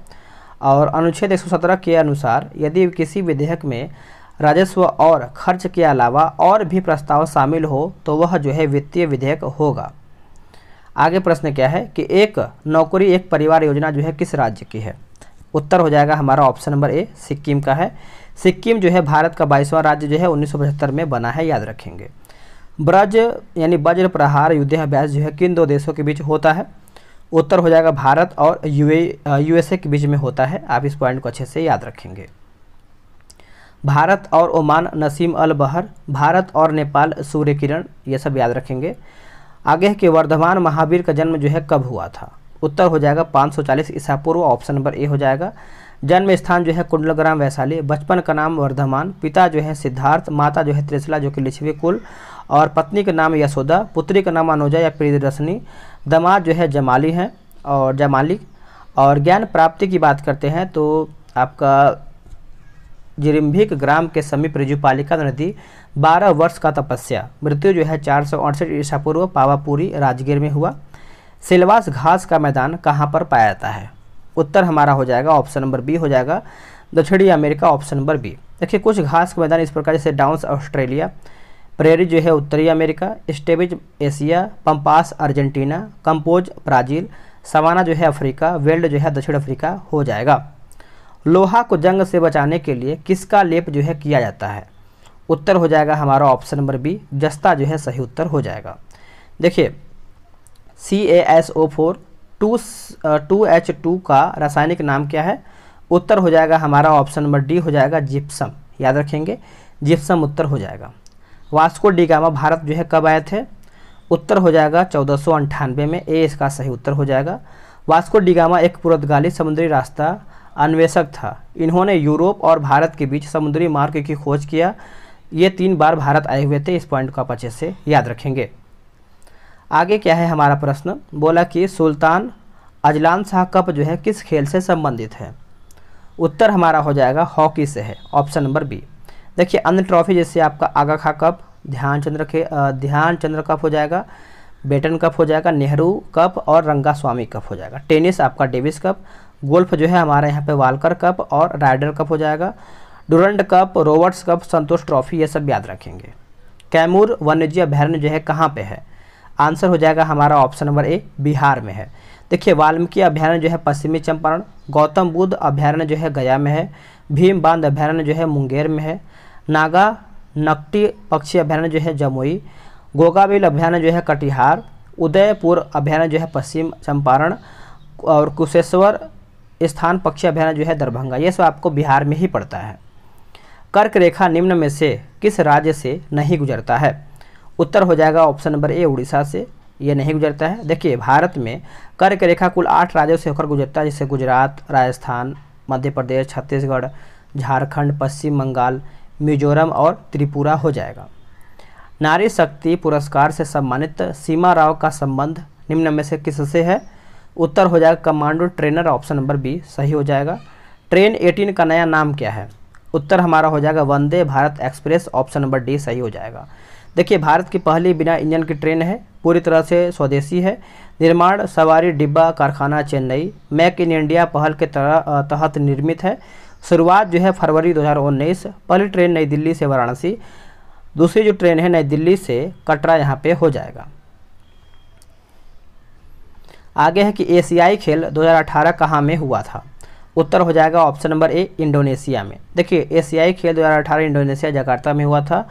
और अनुच्छेद 117 के अनुसार यदि किसी विधेयक में राजस्व और खर्च के अलावा और भी प्रस्ताव शामिल हो तो वह जो है वित्तीय विधेयक होगा आगे प्रश्न क्या है कि एक नौकरी एक परिवार योजना जो है किस राज्य की है उत्तर हो जाएगा हमारा ऑप्शन नंबर ए सिक्किम का है सिक्किम जो है भारत का बाईसवां राज्य जो है उन्नीस में बना है याद रखेंगे ब्रज यानी वज्र प्रहार युद्धाभ्यास जो है किन दो देशों के बीच होता है उत्तर हो जाएगा भारत और यूए यूएसए के बीच में होता है आप इस पॉइंट को अच्छे से याद रखेंगे भारत और ओमान नसीम अल बहर भारत और नेपाल सूर्य किरण ये सब याद रखेंगे आगे के वर्धमान महावीर का जन्म जो है कब हुआ था उत्तर हो जाएगा 540 ईसा पूर्व ऑप्शन नंबर ए हो जाएगा जन्म स्थान जो है कुंडलग्राम वैशाली बचपन का नाम वर्धमान पिता जो है सिद्धार्थ माता जो है त्रिशला जो कि लिछवी कुल और पत्नी का नाम यशोदा पुत्री का नाम अनुजा या प्रियदर्शनी दमाद जो है जमाली हैं और जमालिक और ज्ञान प्राप्ति की बात करते हैं तो आपका जिरिम्भिक ग्राम के समीप रिजुपालिका नदी 12 वर्ष का तपस्या मृत्यु जो है चार सौ अड़सठ ईसा पूर्व पावापुरी राजगीर में हुआ सिलवास घास का मैदान कहाँ पर पाया जाता है उत्तर हमारा हो जाएगा ऑप्शन नंबर बी हो जाएगा दक्षिणी अमेरिका ऑप्शन नंबर बी देखिए कुछ घास के मैदान इस प्रकार जैसे डाउंस ऑस्ट्रेलिया प्रेरी जो है उत्तरी America steppes Asia pampas Argentina campos Brazil savanna जो है अफ्रीका वेल्ड जो है दक्षिण अफ्रीका हो जाएगा लोहा को जंग से बचाने के लिए किसका लेप जो है किया जाता है उत्तर हो जाएगा हमारा ऑप्शन नंबर बी जस्ता जो है सही उत्तर हो जाएगा देखिए C A S O four two two H two का रासायनिक नाम क्या है उत्तर हो जाएगा हमारा ऑप्शन नंबर डी हो जाएगा जिप्सम याद रखेंगे जिप्सम उत्तर हो जाएगा वास्को डिगामा भारत जो है कब आए थे उत्तर हो जाएगा चौदह में ए इसका सही उत्तर हो जाएगा वास्को डिगामा एक पुरतगाली समुद्री रास्ता अन्वेषक था इन्होंने यूरोप और भारत के बीच समुद्री मार्ग की खोज किया ये तीन बार भारत आए हुए थे इस पॉइंट को आप अच्छे से याद रखेंगे आगे क्या है हमारा प्रश्न बोला कि सुल्तान अजलान शाह कप जो है किस खेल से संबंधित है उत्तर हमारा हो जाएगा हॉकी से है ऑप्शन नंबर बी देखिए अन्य ट्रॉफी जैसे आपका आगा खा कप ध्यानचंद्र के ध्यानचंद्र कप हो जाएगा बेटन कप हो जाएगा नेहरू कप और रंगा स्वामी कप हो जाएगा टेनिस आपका डेविस कप गोल्फ जो है हमारे यहाँ पे वालकर कप और राइडर कप हो जाएगा Durand cup Roberts cup Santosh trophy ये सब याद रखेंगे कैमूर वन्यजीव अभ्यारण्य जो है कहाँ पे है आंसर हो जाएगा हमारा ऑप्शन नंबर ए बिहार में है देखिए वाल्मीकि अभ्यारण्य जो है पश्चिमी चंपारण गौतम बुद्ध अभ्यारण्य जो है गया में है भीम बांध अभ्यारण्य जो है मुंगेर में है नागा नकटी पक्षी अभ्यारण्य जो है जमुई गोगाबिल अभ्यारण्य जो है कटिहार उदयपुर अभ्यारण्य जो है पश्चिम चंपारण और कुशेश्वर स्थान पक्षी अभ्यारण्य जो है दरभंगा ये सब आपको बिहार में ही पड़ता है कर्क रेखा निम्न में से किस राज्य से नहीं गुजरता है उत्तर हो जाएगा ऑप्शन नंबर ए उड़ीसा से यह नहीं गुजरता है देखिए भारत में के रेखा कुल आठ राज्यों से होकर गुजरता है जैसे गुजरात राजस्थान मध्य प्रदेश छत्तीसगढ़ झारखंड पश्चिम बंगाल मिजोरम और त्रिपुरा हो जाएगा नारी शक्ति पुरस्कार से सम्मानित सीमा राव का संबंध निम्न में से किससे है उत्तर हो जाएगा commando trainer option number B सही हो जाएगा ट्रेन 18 का नया नाम क्या है उत्तर हमारा हो जाएगा Vande Bharat express option number D सही हो जाएगा देखिए भारत की पहली बिना इंजन की ट्रेन है पूरी तरह से स्वदेशी है निर्माण सवारी डिब्बा कारखाना चेन्नई मेक इन इंडिया पहल के तरह तहत निर्मित है शुरुआत जो है फरवरी 2019 पहली ट्रेन नई दिल्ली से वाराणसी दूसरी जो ट्रेन है नई दिल्ली से कटरा यहाँ पे हो जाएगा आगे है कि एशियाई खेल 2018 कहाँ में हुआ था उत्तर हो जाएगा ऑप्शन नंबर ए इंडोनेशिया में देखिए एशियाई खेल 2018 इंडोनेशिया जकार्ता में हुआ था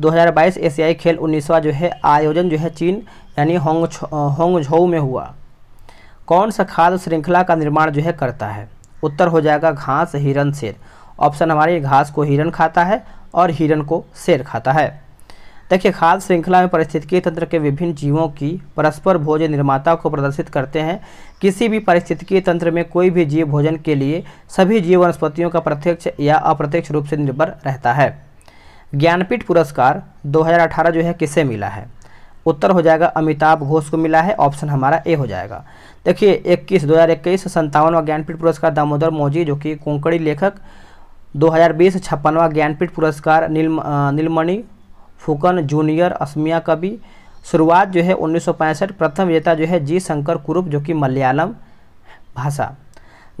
2022 एशियाई खेल उन्नीसवा जो है आयोजन जो है चीन यानी होंग होंगझोऊ में हुआ कौन सा खाद्य श्रृंखला का निर्माण जो है करता है उत्तर हो जाएगा घास हिरन शेर ऑप्शन हमारे घास को हिरन खाता है और हिरन को शेर खाता है देखिए खाद्य श्रृंखला में परिस्थितिकीय तंत्र के विभिन्न जीवों की परस्पर भोजन निर्माता को प्रदर्शित करते हैं किसी भी परिस्थितिकी तंत्र में कोई भी जीव भोजन के लिए सभी जीव वनस्पतियों का प्रत्यक्ष या अप्रत्यक्ष रूप से निर्भर रहता है ज्ञानपीठ पुरस्कार 2018 जो है किसे मिला है उत्तर हो जाएगा अमिताभ घोष को मिला है ऑप्शन हमारा ए हो जाएगा देखिए 21 दो हज़ार इक्कीस संतावनवा ज्ञानपीठ पुरस्कार दामोदर मौजी जो कि कोंकणी लेखक 2020 हज़ार बीस छप्पनवा ज्ञानपीठ पुरस्कार नील नीलमणि फुकन जूनियर असमिया कवि शुरुआत जो है उन्नीस प्रथम विजेता जो है जी शंकर कुरूप जो कि मलयालम भाषा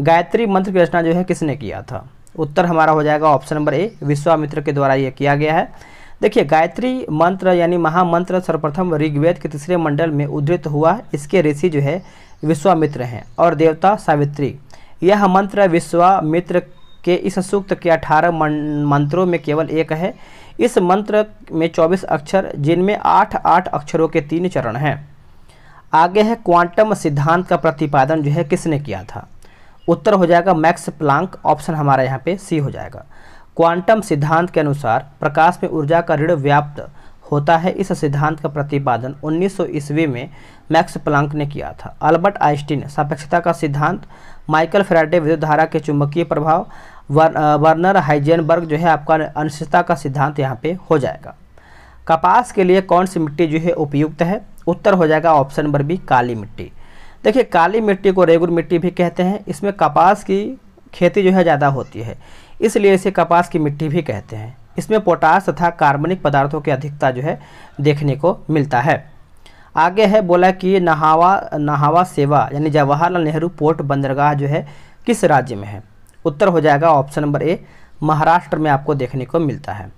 गायत्री मंत्र की रचना जो है किसने किया था उत्तर हमारा हो जाएगा ऑप्शन नंबर ए विश्वामित्र के द्वारा ये किया गया है देखिए गायत्री मंत्र यानी महामंत्र सर्वप्रथम ऋग्वेद के तीसरे मंडल में उद्धृत हुआ इसके ऋषि जो है विश्वामित्र हैं और देवता सावित्री यह मंत्र विश्वामित्र के इस सूक्त के अठारह मंत्रों में केवल एक है इस मंत्र में चौबीस अक्षर जिनमें आठ आठ अक्षरों के तीन चरण हैं आगे है क्वांटम सिद्धांत का प्रतिपादन जो है किसने किया था उत्तर हो जाएगा मैक्स प्लांक ऑप्शन हमारा यहाँ पे सी हो जाएगा क्वांटम सिद्धांत के अनुसार प्रकाश में ऊर्जा का ऋण व्याप्त होता है इस सिद्धांत का प्रतिपादन उन्नीस ईस्वी में मैक्स प्लांक ने किया था अल्बर्ट आइंस्टीन सापेक्षता का सिद्धांत माइकल फ्राइडे विद्युत धारा के चुंबकीय प्रभाव वर्नर हाइजेनबर्ग जो है आपका अनिश्चितता का सिद्धांत यहाँ पे हो जाएगा कपास के लिए कौन सी मिट्टी जो है उपयुक्त है उत्तर हो जाएगा ऑप्शन नंबर बी काली मिट्टी देखिए काली मिट्टी को रेगुर मिट्टी भी कहते हैं इसमें कपास की खेती जो है ज़्यादा होती है इसलिए इसे कपास की मिट्टी भी कहते हैं इसमें पोटास तथा कार्बनिक पदार्थों की अधिकता जो है देखने को मिलता है आगे है बोला कि नहावा नहावा सेवा यानी जवाहरलाल नेहरू पोर्ट बंदरगाह जो है किस राज्य में है उत्तर हो जाएगा ऑप्शन नंबर ए महाराष्ट्र में आपको देखने को मिलता है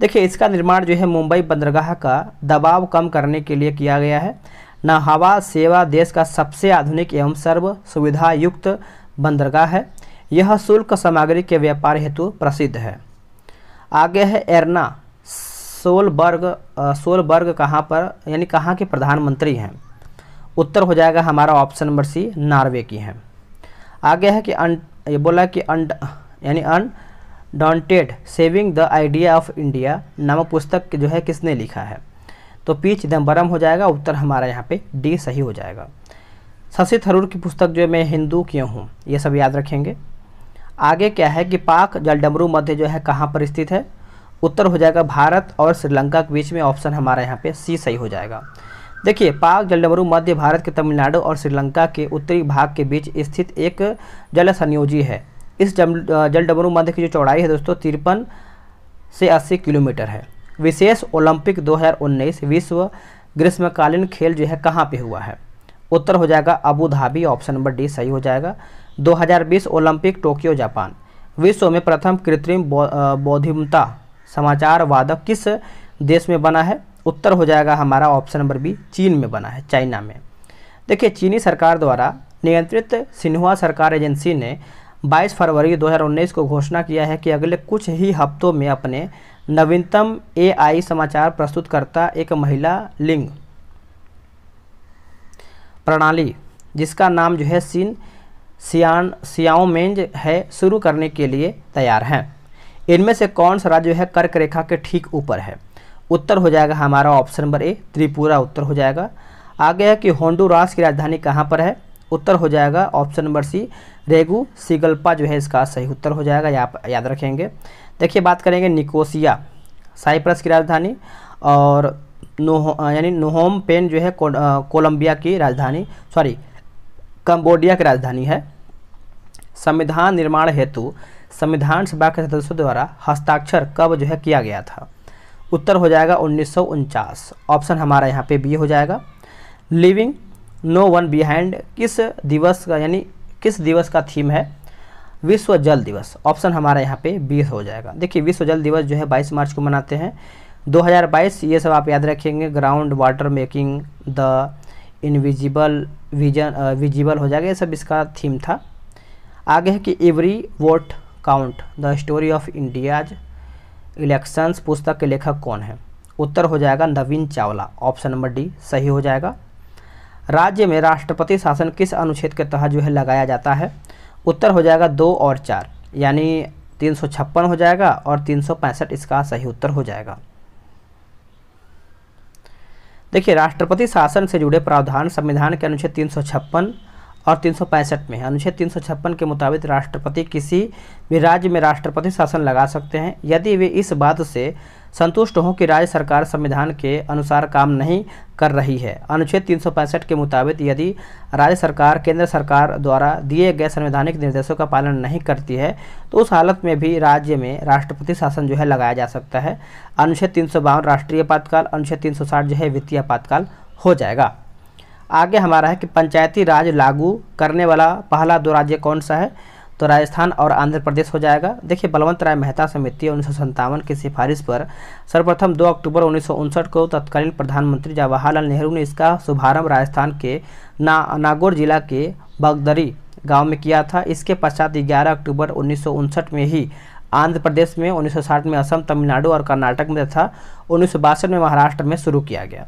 देखिए इसका निर्माण जो है मुंबई बंदरगाह का दबाव कम करने के लिए किया गया है न हवा सेवा देश का सबसे आधुनिक एवं सर्व सुविधा युक्त बंदरगाह है यह शुल्क सामग्री के व्यापार हेतु प्रसिद्ध है आगे है एरना सोलबर्ग सोलबर्ग कहाँ पर यानी कहाँ के प्रधानमंत्री हैं उत्तर हो जाएगा हमारा ऑप्शन नंबर सी नॉर्वे की है आगे है कि अन अं, ये बोला कि अन अं, यानी undaunted saving the idea of India नामक पुस्तक जो है किसने लिखा है तो पी चिदम्बरम हो जाएगा उत्तर हमारा यहाँ पे डी सही हो जाएगा शशि थरूर की पुस्तक जो है मैं हिंदू क्यों हूँ ये सब याद रखेंगे आगे क्या है कि पाक जलडमरू मध्य जो है कहाँ पर स्थित है उत्तर हो जाएगा भारत और श्रीलंका के बीच में ऑप्शन हमारा यहाँ पे सी सही हो जाएगा देखिए पाक जलडमरू मध्य भारत के तमिलनाडु और श्रीलंका के उत्तरी भाग के बीच स्थित एक जल संयोजी है इस जल जलडमरू मध्य की जो चौड़ाई है दोस्तों तिरपन से अस्सी किलोमीटर है विशेष ओलंपिक 2019 विश्व ग्रीष्मकालीन खेल जो है कहाँ पे हुआ है उत्तर हो जाएगा Abu Dhabi option number D सही हो जाएगा 2020 ओलंपिक टोक्यो जापान विश्व में प्रथम कृत्रिम बौद्धिमता समाचार वादक किस देश में बना है उत्तर हो जाएगा हमारा ऑप्शन नंबर बी चीन में बना है चाइना में देखिए चीनी सरकार द्वारा नियंत्रित सिन्हुआ सरकार एजेंसी ने 22 फरवरी 2019 को घोषणा किया है कि अगले कुछ ही हफ्तों में अपने नवीनतम एआई समाचार प्रस्तुतकर्ता एक महिला लिंग प्रणाली जिसका नाम जो है सीन सियान सियाओमेंज है शुरू करने के लिए तैयार हैं इनमें से कौन सा राज्य है कर्क रेखा के ठीक ऊपर है उत्तर हो जाएगा हमारा ऑप्शन नंबर ए त्रिपुरा उत्तर हो जाएगा आगे है कि होंडुरास की राजधानी कहाँ पर है उत्तर हो जाएगा ऑप्शन नंबर सी रेगू सिगल्पा जो है इसका सही उत्तर हो जाएगा या, याद रखेंगे देखिए बात करेंगे निकोसिया साइप्रस की राजधानी और नोह यानी नोहोम पेन जो है कोलंबिया की राजधानी सॉरी कंबोडिया की राजधानी है संविधान निर्माण हेतु संविधान सभा के सदस्यों द्वारा हस्ताक्षर कब जो है किया गया था उत्तर हो जाएगा उन्नीस ऑप्शन हमारा यहाँ पे बी हो जाएगा लिविंग नो वन बिहाइंड किस दिवस का यानी किस दिवस का थीम है विश्व जल दिवस ऑप्शन हमारा यहाँ पे बी हो जाएगा देखिए विश्व जल दिवस जो है बाईस मार्च को मनाते हैं 2022 ये सब आप याद रखेंगे groundwater making the invisible vision visible हो जाएगा ये सब इसका थीम था आगे है कि every vote count the story of India's elections पुस्तक के लेखक कौन है उत्तर हो जाएगा Navin Chawla option number D सही हो जाएगा राज्य में राष्ट्रपति शासन किस अनुच्छेद के तहत जो है लगाया जाता है उत्तर हो जाएगा दो और चार यानी तीन सौ छप्पन हो जाएगा और तीन सौ पैंसठ इसका सही उत्तर हो जाएगा देखिए राष्ट्रपति शासन से जुड़े प्रावधान संविधान के अनुच्छेद तीन सौ छप्पन और तीन में अनुच्छेद तीन के मुताबिक राष्ट्रपति किसी भी राज्य में राष्ट्रपति शासन लगा सकते हैं यदि वे इस बात से संतुष्ट हों कि राज्य सरकार संविधान के अनुसार काम नहीं कर रही है अनुच्छेद तीन के मुताबिक यदि राज्य सरकार केंद्र सरकार द्वारा दिए गए संवैधानिक निर्देशों का पालन नहीं करती है तो उस हालत में भी राज्य में राष्ट्रपति शासन जो है लगाया जा सकता है अनुच्छेद तीन राष्ट्रीय आपातकाल अनुच्छेद तीन जो है वित्तीय आपातकाल हो जाएगा आगे हमारा है कि पंचायती राज लागू करने वाला पहला दो राज्य कौन सा है तो राजस्थान और आंध्र प्रदेश हो जाएगा देखिए बलवंत राय मेहता समिति उन्नीस की सिफारिश पर सर्वप्रथम 2 अक्टूबर उन्नीस को तत्कालीन प्रधानमंत्री जवाहरलाल नेहरू ने इसका शुभारंभ राजस्थान के ना, नागौर जिला के बगदरी गांव में किया था इसके पश्चात ग्यारह अक्टूबर उन्नीस में ही आंध्र प्रदेश में उन्नीस में असम तमिलनाडु और कर्नाटक में तथा उन्नीस में महाराष्ट्र में शुरू किया गया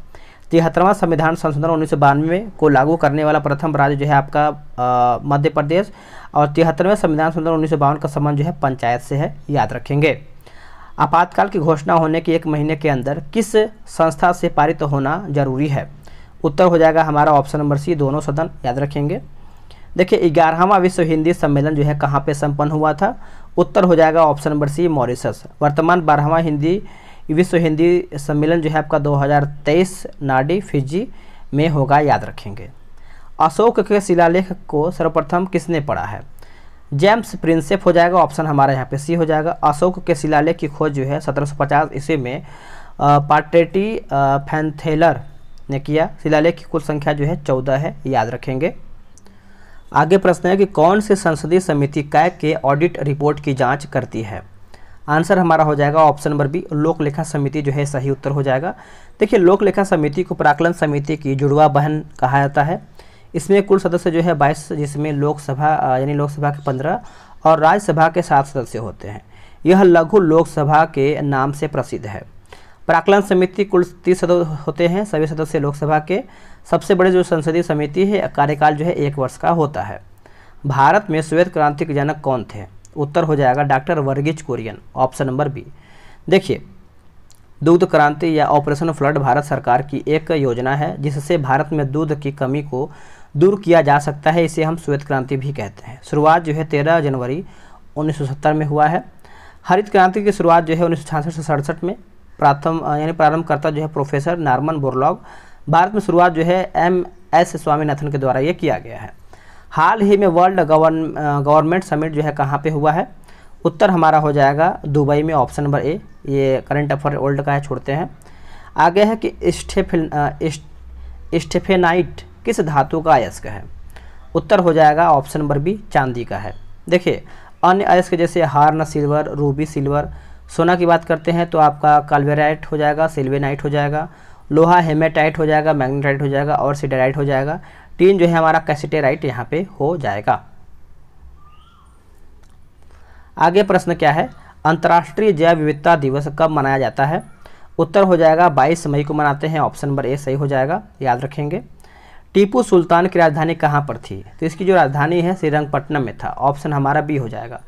तिहत्तरवां संविधान संशोधन उन्नीस में को लागू करने वाला प्रथम राज्य जो है आपका मध्य प्रदेश और तिहत्तरवें संविधान संशोधन उन्नीस का संबंध जो है पंचायत से है याद रखेंगे आपातकाल की घोषणा होने के एक महीने के अंदर किस संस्था से पारित होना जरूरी है उत्तर हो जाएगा हमारा ऑप्शन नंबर सी दोनों सदन याद रखेंगे देखिए ग्यारहवा विश्व हिंदी सम्मेलन जो है कहाँ पे संपन्न हुआ था उत्तर हो जाएगा ऑप्शन नंबर सी मॉरिसस वर्तमान बारहवा हिंदी विश्व हिंदी सम्मेलन जो है आपका 2023 नाडी फिजी में होगा याद रखेंगे अशोक के शिलालेख को सर्वप्रथम किसने पढ़ा है जेम्स प्रिंसेप हो जाएगा ऑप्शन हमारा यहाँ पे सी हो जाएगा अशोक के शिलालेख की खोज जो है 1750 ईस्वी में पार्टेटी फैंथेलर ने किया शिलालेख की कुल संख्या जो है चौदह है याद रखेंगे आगे प्रश्न है कि कौन से संसदीय समिति काय के ऑडिट रिपोर्ट की जांच करती है आंसर हमारा हो जाएगा ऑप्शन नंबर बी लोक लेखा समिति जो है सही उत्तर हो जाएगा देखिए लोक लेखा समिति को प्राकलन समिति की जुड़वा बहन कहा जाता है इसमें कुल सदस्य जो है बाईस जिसमें लोकसभा यानी लोकसभा के पंद्रह और राज्यसभा के सात सदस्य होते हैं यह लघु लोकसभा के नाम से प्रसिद्ध है प्राकलन समिति कुल तीस सदस्य होते हैं सभी सदस्य लोकसभा के सबसे बड़े जो संसदीय समिति है कार्यकाल जो है एक वर्ष का होता है भारत में श्वेत क्रांति के जनक कौन थे उत्तर हो जाएगा doctor Verghese Kurien option number B देखिए दूध क्रांति या ऑपरेशन फ्लड भारत सरकार की एक योजना है जिससे भारत में दूध की कमी को दूर किया जा सकता है इसे हम श्वेत क्रांति भी कहते हैं शुरुआत जो है तेरह जनवरी उन्नीस में हुआ है हरित क्रांति की शुरुआत जो है उन्नीस से सड़सठ में प्राथम यानी प्रारंभकर्ता जो है प्रोफेसर नार्मन बोरलॉग भारत में शुरुआत जो है एम एस स्वामीनाथन के द्वारा ये किया गया है हाल ही में वर्ल्ड गवर्नमेंट समिट जो है कहाँ पे हुआ है उत्तर हमारा हो जाएगा दुबई में ऑप्शन नंबर ए ये करंट अफेयर वर्ल्ड का है छोड़ते हैं आगे है कि स्टेफिन स्टेफेनाइट किस धातु का अयस्क है उत्तर हो जाएगा ऑप्शन नंबर बी चांदी का है देखिए अन्य अयस्क जैसे हार्न सिल्वर रूबी सिल्वर सोना की बात करते हैं तो आपका कल्वेराइट हो जाएगा सिल्वेनाइट हो जाएगा लोहा हेमेटाइट हो जाएगा मैग्नेटाइट हो जाएगा और सीडेराइट हो जाएगा तीन जो है हमारा कैसेटेराइट यहाँ पे हो जाएगा आगे प्रश्न क्या है अंतर्राष्ट्रीय जैव विविधता दिवस कब मनाया जाता है उत्तर हो जाएगा 22 मई को मनाते हैं ऑप्शन नंबर ए सही हो जाएगा याद रखेंगे टीपू सुल्तान की राजधानी कहाँ पर थी तो इसकी जो राजधानी है श्रीरंगपट्टनम में था ऑप्शन हमारा बी हो जाएगा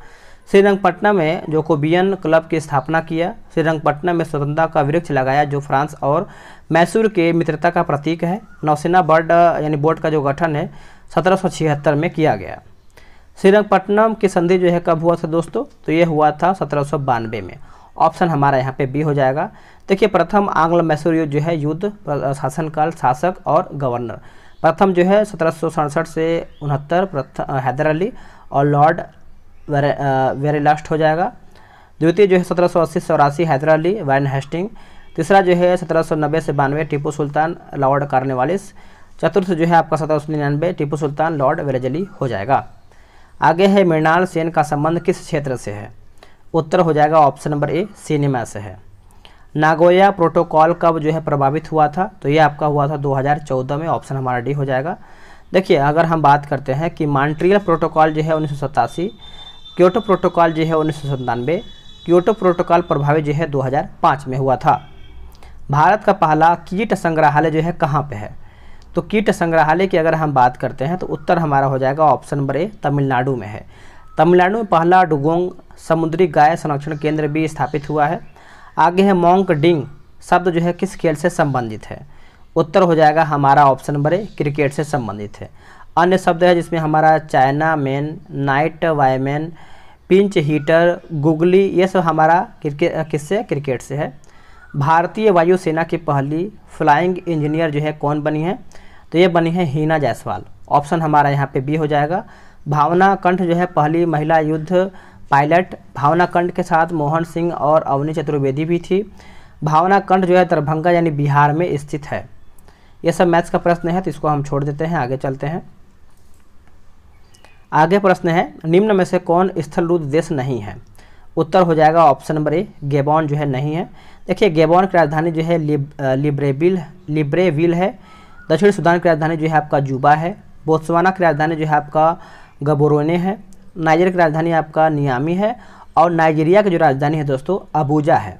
श्रीरंगपटना में जोकोबियन क्लब की स्थापना किया श्रीरंगपटना में स्वतंत्रता का वृक्ष लगाया जो फ्रांस और मैसूर के मित्रता का प्रतीक है नौसेना बर्ड यानी बोर्ड का जो गठन है सत्रह में किया गया श्रीरंगपट्टनम की संधि जो है कब हुआ था दोस्तों तो ये हुआ था सत्रह में ऑप्शन हमारा यहाँ पे बी हो जाएगा देखिए प्रथम आंग्ल मैसूर युद्ध जो है युद्ध शासनकाल शासक और गवर्नर प्रथम जो है सत्रह से उनहत्तर प्रथम हैदर अली और लॉर्ड वेरी लास्ट हो जाएगा द्वितीय जो है सत्रह सौ अस्सी चौरासी हैदर अली वैन हेस्टिंग तीसरा जो है सत्रह सौ नब्बे से बानवे टीपू सुल्तान लॉर्ड कार्नेवालिस चतुर्थ जो है आपका सत्रह सौ निन्यानवे टीपू सुल्तान लॉर्ड वेरेजली हो जाएगा आगे है मृणाल सेन का संबंध किस क्षेत्र से है उत्तर हो जाएगा ऑप्शन नंबर ए सिनेमा से है नागोया प्रोटोकॉल कब जो है प्रभावित हुआ था तो ये आपका हुआ था 2014 में ऑप्शन हमारा डी हो जाएगा देखिए अगर हम बात करते हैं कि मॉन्ट्रियल प्रोटोकॉल जो है उन्नीस क्योटो प्रोटोकॉल जो है उन्नीस सौ सन्तानवे क्योटो प्रोटोकॉल प्रभावी जो है 2005 में हुआ था भारत का पहला कीट संग्रहालय जो है कहाँ पे है तो कीट संग्रहालय की अगर हम बात करते हैं तो उत्तर हमारा हो जाएगा ऑप्शन नंबर ए तमिलनाडु में है तमिलनाडु में पहला डुगोंग समुद्री गाय संरक्षण केंद्र भी स्थापित हुआ है आगे है मोंक डिंग शब्द जो है किस खेल से संबंधित है उत्तर हो जाएगा हमारा ऑप्शन नंबर ए क्रिकेट से संबंधित है अन्य शब्द है जिसमें हमारा chinaman night watchman pinch hitter googly ये सब हमारा क्रिकेट किससे क्रिकेट से है भारतीय वायुसेना की पहली फ्लाइंग इंजीनियर जो है कौन बनी है तो ये बनी है हीना जायसवाल ऑप्शन हमारा यहाँ पे बी हो जाएगा भावना कंठ जो है पहली महिला युद्ध पायलट भावना कंठ के साथ मोहन सिंह और अवनी चतुर्वेदी भी थी भावना कंठ जो है दरभंगा यानी बिहार में स्थित है ये सब मैथ्स का प्रश्न है तो इसको हम छोड़ देते हैं आगे चलते हैं आगे प्रश्न है निम्न में से कौन स्थलरूप देश नहीं है उत्तर हो जाएगा ऑप्शन नंबर ए गेबॉन जो है नहीं है देखिए गेबॉन की राजधानी जो है लिब, लिब्रेविल लिब्रेविल है दक्षिण सुदान की राजधानी जो है आपका जुबा है बोत्सवाना की राजधानी जो है आपका गबोरोने है नाइजर की राजधानी आपका नियामी है और नाइजीरिया की जो राजधानी है दोस्तों अबूजा है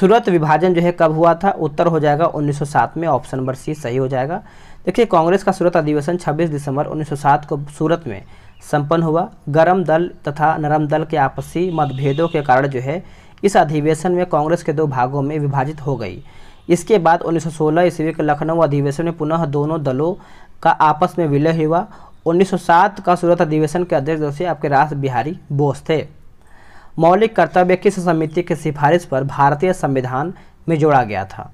सूरत विभाजन जो है कब हुआ था उत्तर हो जाएगा 1907 में ऑप्शन नंबर सी सही हो जाएगा देखिए कांग्रेस का सूरत अधिवेशन 26 दिसंबर 1907 को सूरत में संपन्न हुआ गर्म दल तथा नरम दल के आपसी मतभेदों के कारण जो है इस अधिवेशन में कांग्रेस के दो भागों में विभाजित हो गई इसके बाद 1916 ईस्वी के लखनऊ अधिवेशन में पुनः दोनों दलों का आपस में विलय हुआ 1907 का सूरत अधिवेशन के अध्यक्ष जो आपके राज बिहारी बोस थे मौलिक कर्तव्य किस समिति की सिफारिश पर भारतीय संविधान में जोड़ा गया था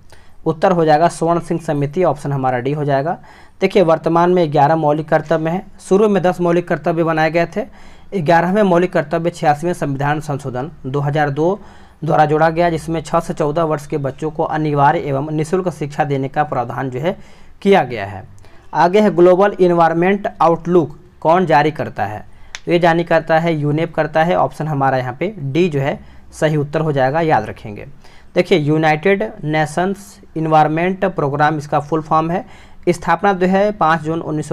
उत्तर हो जाएगा स्वर्ण सिंह समिति ऑप्शन हमारा डी हो जाएगा देखिए वर्तमान में ग्यारह मौलिक कर्तव्य हैं शुरू में दस मौलिक कर्तव्य बनाए गए थे ग्यारहवें मौलिक कर्तव्य छियासीवें संविधान संशोधन दो द्वारा जोड़ा गया जिसमें छः से चौदह वर्ष के बच्चों को अनिवार्य एवं निःशुल्क शिक्षा देने का प्रावधान जो है किया गया है आगे है ग्लोबल इन्वायरमेंट आउटलुक कौन जारी करता है तो ये जारी करता है यूनेप करता है ऑप्शन हमारा यहाँ पे डी जो है सही उत्तर हो जाएगा याद रखेंगे देखिए यूनाइटेड नेशंस इन्वायरमेंट प्रोग्राम इसका फुल फॉर्म है स्थापना जो है पाँच जून उन्नीस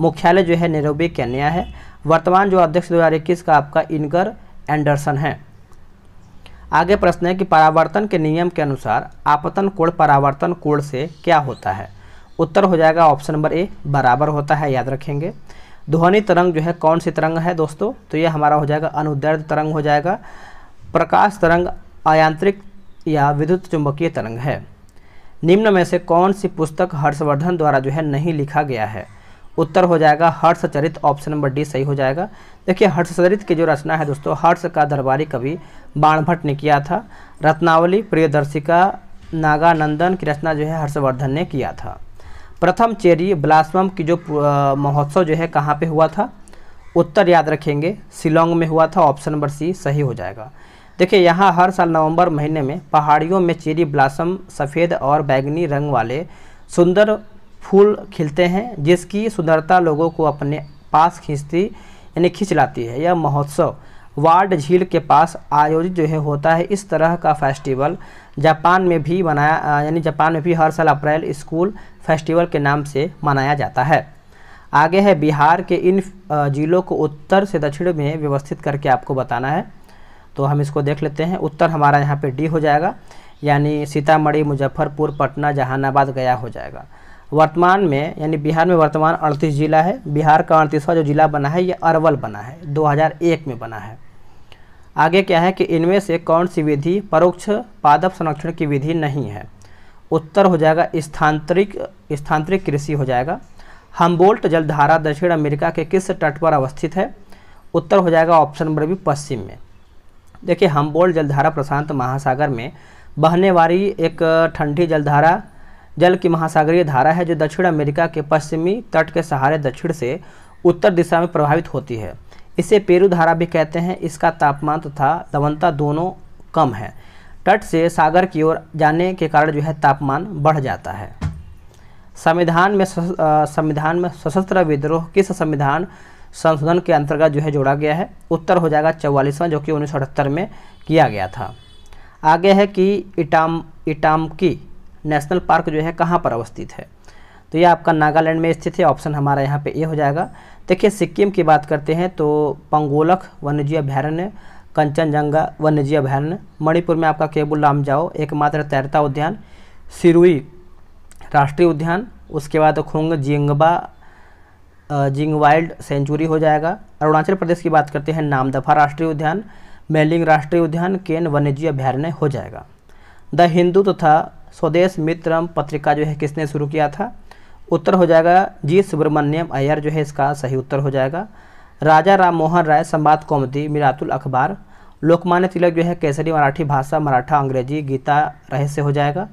मुख्यालय जो है नेरोबे केन्या है वर्तमान जो अध्यक्ष दो का आपका इनगर एंडरसन है आगे प्रश्न है कि परावर्तन के नियम के अनुसार आपतन कोण परावर्तन कोण से क्या होता है उत्तर हो जाएगा ऑप्शन नंबर ए बराबर होता है याद रखेंगे ध्वनि तरंग जो है कौन सी तरंग है दोस्तों तो ये हमारा हो जाएगा अनुदर्द तरंग हो जाएगा प्रकाश तरंग अयांत्रिक या विद्युत चुंबकीय तरंग है निम्न में से कौन सी पुस्तक हर्षवर्धन द्वारा जो है नहीं लिखा गया है उत्तर हो जाएगा हर्षचरित ऑप्शन नंबर डी सही हो जाएगा देखिए हर्षचरित की जो रचना है दोस्तों हर्ष का दरबारी कवि बाणभट्ट ने किया था रत्नावली प्रियदर्शिका नागानंदन की रचना जो है हर्षवर्धन ने किया था प्रथम चेरी ब्लासम की जो महोत्सव जो है कहाँ पे हुआ था उत्तर याद रखेंगे शिलोंग में हुआ था ऑप्शन नंबर सी सही हो जाएगा देखिए यहाँ हर साल नवंबर महीने में पहाड़ियों में चेरी ब्लासम सफ़ेद और बैगनी रंग वाले सुंदर फूल खिलते हैं जिसकी सुंदरता लोगों को अपने पास खींचती यानी खींच लाती है यह महोत्सव वार्ड झील के पास आयोजित जो है होता है इस तरह का फेस्टिवल जापान में भी मनाया यानी जापान में भी हर साल अप्रैल स्कूल फेस्टिवल के नाम से मनाया जाता है आगे है बिहार के इन जिलों को उत्तर से दक्षिण में व्यवस्थित करके आपको बताना है तो हम इसको देख लेते हैं उत्तर हमारा यहाँ पे डी हो जाएगा यानी सीतामढ़ी मुजफ्फरपुर पटना जहानाबाद गया हो जाएगा वर्तमान में यानी बिहार में वर्तमान अड़तीस जिला है बिहार का अड़तीसवा जो जिला बना है ये अरवल बना है 2001 में बना है आगे क्या है कि इनमें से कौन सी विधि परोक्ष पादप संरक्षण की विधि नहीं है उत्तर हो जाएगा स्थान्तरिक स्थान्तरिक कृषि हो जाएगा हम्बोल्ट जलधारा दक्षिण अमेरिका के किस तट पर अवस्थित है उत्तर हो जाएगा ऑप्शन नंबर बी पश्चिम में देखिए हम्बोल जलधारा प्रशांत महासागर में बहने वाली एक ठंडी जलधारा जल की महासागरीय धारा है जो दक्षिण अमेरिका के पश्चिमी तट के सहारे दक्षिण से उत्तर दिशा में प्रभावित होती है इसे पेरू धारा भी कहते हैं इसका तापमान तथा तो दवनता दोनों कम है तट से सागर की ओर जाने के कारण जो है तापमान बढ़ जाता है संविधान में संविधान में सशस्त्र विद्रोह किस संविधान संशोधन के अंतर्गत जो है जोड़ा गया है उत्तर हो जाएगा चौवालीसवां जो कि उन्नीस में किया गया था आगे है कि इटाम इटामकी नेशनल पार्क जो है कहाँ पर अवस्थित है तो ये आपका नागालैंड में स्थित है ऑप्शन हमारा यहाँ पे ए हो जाएगा देखिए सिक्किम की बात करते हैं तो पंगोलख वन्यजीव अभ्यारण्य कंचनजंगा वन्यजीव अभ्यारण्य मणिपुर में आपका केबुल जाओ एकमात्र तैरता उद्यान सिरुई राष्ट्रीय उद्यान उसके बाद खुंग जिंगबा जिंग वाइल्ड सेंचुरी हो जाएगा अरुणाचल प्रदेश की बात करते हैं नामदफा राष्ट्रीय उद्यान मेलिंग राष्ट्रीय उद्यान केन वन्यजीव अभ्यारण्य हो जाएगा द हिंदू तथा तो स्वदेश मित्रम पत्रिका जो है किसने शुरू किया था उत्तर हो जाएगा जी सुब्रमण्यम अयर जो है इसका सही उत्तर हो जाएगा राजा राम मोहन राय संवाद कौमदी मिरातुल अखबार लोकमान्य तिलक जो है केसरी मराठी भाषा मराठा अंग्रेजी गीता रहस्य हो जाएगा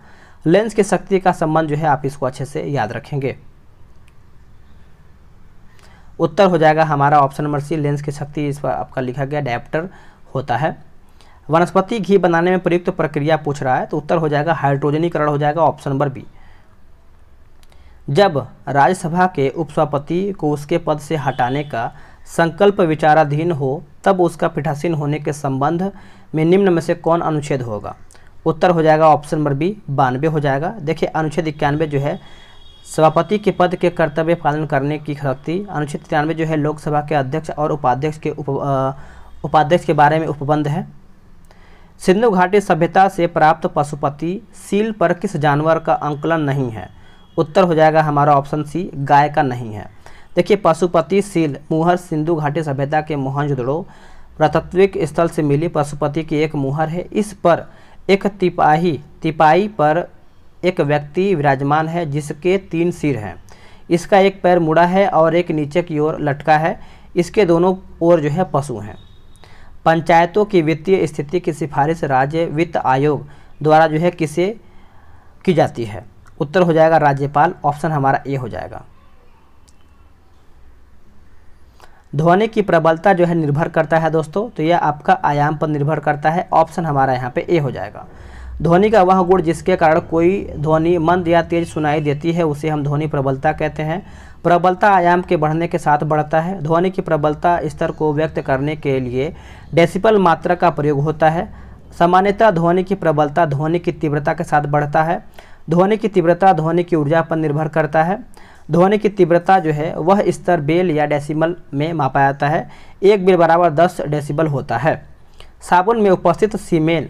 लेंस की शक्ति का संबंध जो है आप इसको अच्छे से याद रखेंगे उत्तर हो जाएगा हमारा ऑप्शन नंबर सी लेंस की शक्ति इस पर आपका लिखा गया डैप्टर होता है वनस्पति घी बनाने में प्रयुक्त तो प्रक्रिया पूछ रहा है तो उत्तर हो जाएगा हाइड्रोजनीकरण हो जाएगा ऑप्शन नंबर बी जब राज्यसभा के उपसभापति को उसके पद से हटाने का संकल्प विचाराधीन हो तब उसका पीठासीन होने के संबंध में निम्न में से कौन अनुच्छेद होगा उत्तर हो जाएगा ऑप्शन नंबर बी बानवे हो जाएगा देखिए अनुच्छेद इक्यानवे जो है सभापति के पद के कर्तव्य पालन करने की शक्ति अनुच्छेद तिरानवे जो है लोकसभा के अध्यक्ष और उपाध्यक्ष के उप उपाध्यक्ष के बारे में उपबंध है सिंधु घाटी सभ्यता से प्राप्त पशुपति सील पर किस जानवर का अंकलन नहीं है उत्तर हो जाएगा हमारा ऑप्शन सी गाय का नहीं है देखिए पशुपति सील मुहर सिंधु घाटी सभ्यता के मोहनजोदड़ो प्रतत्विक स्थल से मिली पशुपति की एक मुहर है इस पर एक तिपाही तिपाही पर एक व्यक्ति विराजमान है जिसके तीन सिर हैं इसका एक पैर मुड़ा है और एक नीचे की ओर लटका है इसके दोनों ओर जो है पशु हैं पंचायतों की वित्तीय स्थिति की सिफारिश राज्य वित्त आयोग द्वारा जो है किसे की जाती है उत्तर हो जाएगा राज्यपाल ऑप्शन हमारा ए हो जाएगा ध्वनि की प्रबलता जो है निर्भर करता है दोस्तों तो यह आपका आयाम पर निर्भर करता है ऑप्शन हमारा यहाँ पे ए हो जाएगा ध्वनि का वह गुण जिसके कारण कोई ध्वनि मंद या तेज सुनाई देती है उसे हम ध्वनि प्रबलता कहते हैं प्रबलता आयाम के बढ़ने के साथ बढ़ता है ध्वनि की प्रबलता स्तर को व्यक्त करने के लिए डेसिपल मात्रा का प्रयोग होता है सामान्यतः ध्वनि की प्रबलता ध्वनि की तीव्रता के साथ बढ़ता है ध्वनि की तीव्रता ध्वनि की ऊर्जा पर निर्भर करता है ध्वनि की तीव्रता जो है वह स्तर बेल या डेसिमल में मापा जाता है एक बेल बराबर दस डेसिबल होता है साबुन में उपस्थित सीमेल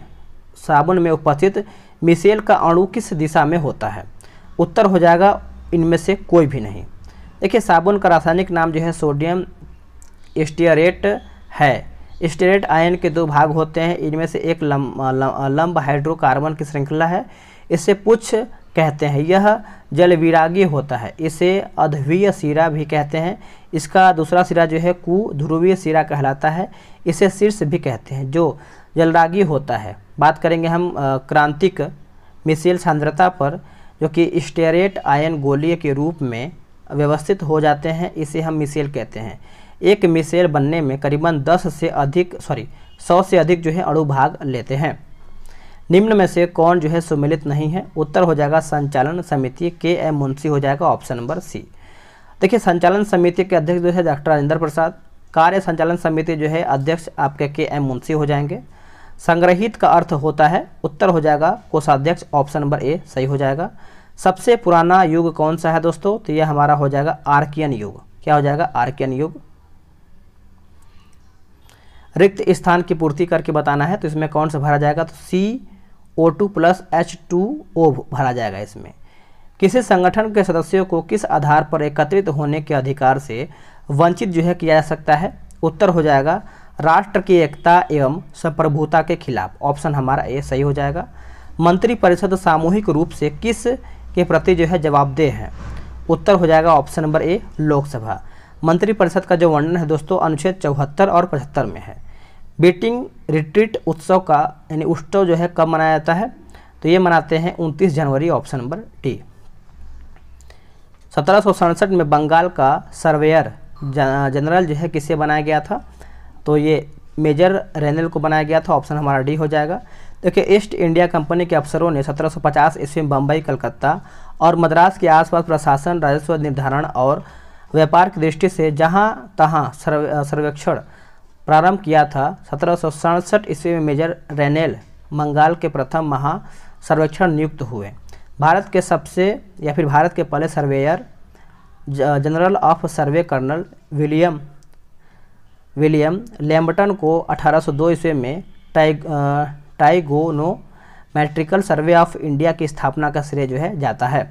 साबुन में उपस्थित मिसेल का अणु किस दिशा में होता है उत्तर हो जाएगा इनमें से कोई भी नहीं देखिए साबुन का रासायनिक नाम जो है सोडियम स्टीयरेट है स्टेरेट आयन के दो भाग होते हैं इनमें से एक लंब लंब हाइड्रोकार्बन की श्रृंखला है इसे पुछ कहते हैं यह जलविरागी होता है इसे अधवीय सिरा भी कहते हैं इसका दूसरा सिरा जो है कुध्रुवीय सिरा कहलाता है इसे शीर्ष भी कहते हैं जो जलरागी होता है बात करेंगे हम क्रांतिक मिसेल सांद्रता पर जो कि स्टेरेट आयन गोली के रूप में व्यवस्थित हो जाते हैं इसे हम मिसेल कहते हैं एक मिसेल बनने में करीबन 10 से अधिक सॉरी 100 से अधिक जो है अणु भाग लेते हैं निम्न में से कौन जो है सुमिलित नहीं है उत्तर हो जाएगा संचालन समिति के एम मुंशी हो जाएगा ऑप्शन नंबर सी देखिए संचालन समिति के अध्यक्ष जो है डॉक्टर राजेंद्र प्रसाद कार्य संचालन समिति जो है अध्यक्ष आपके के एम मुंशी हो जाएंगे संग्रहित का अर्थ होता है उत्तर हो जाएगा कोषाध्यक्ष ऑप्शन नंबर ए सही हो जाएगा सबसे पुराना युग कौन सा है दोस्तों तो यह हमारा हो जाएगा आर्कियन युग क्या हो जाएगा आर्कियन युग रिक्त स्थान की पूर्ति करके बताना है तो इसमें कौन सा भरा जाएगा तो C O two plus H two O भरा जाएगा इसमें किसी संगठन के सदस्यों को किस आधार पर एकत्रित होने के अधिकार से वंचित जो है किया जा सकता है उत्तर हो जाएगा राष्ट्र की एकता एवं संप्रभुता के खिलाफ ऑप्शन हमारा ए सही हो जाएगा मंत्रिपरिषद सामूहिक रूप से किस के प्रति जो है जवाबदेह है उत्तर हो जाएगा ऑप्शन नंबर ए लोकसभा मंत्रिपरिषद का जो वर्णन है दोस्तों अनुच्छेद चौहत्तर और पचहत्तर में है बीटिंग रिट्रीट उत्सव का यानी उत्सव जो है कब मनाया जाता है तो ये मनाते हैं उनतीस जनवरी ऑप्शन नंबर टी सत्रह में बंगाल का सर्वेयर जनरल जो है किसे बनाया गया था तो ये मेजर रेनल को बनाया गया था ऑप्शन हमारा डी हो जाएगा देखिए ईस्ट इंडिया कंपनी के अफसरों ने 1750 ईस्वी में बम्बई कलकत्ता और मद्रास के आसपास प्रशासन राजस्व निर्धारण और व्यापार की दृष्टि से जहां तहां सर्वेक्षण प्रारंभ किया था सत्रह ईस्वी में मेजर रेनेल बंगाल के प्रथम महा सर्वेक्षण नियुक्त हुए भारत के सबसे या फिर भारत के पहले surveyor general of survey colonel William William Lambton को 1802 ईस्वी में टाइग टाइगोनो मैट्रिकल सर्वे ऑफ इंडिया की स्थापना का श्रेय जो है जाता है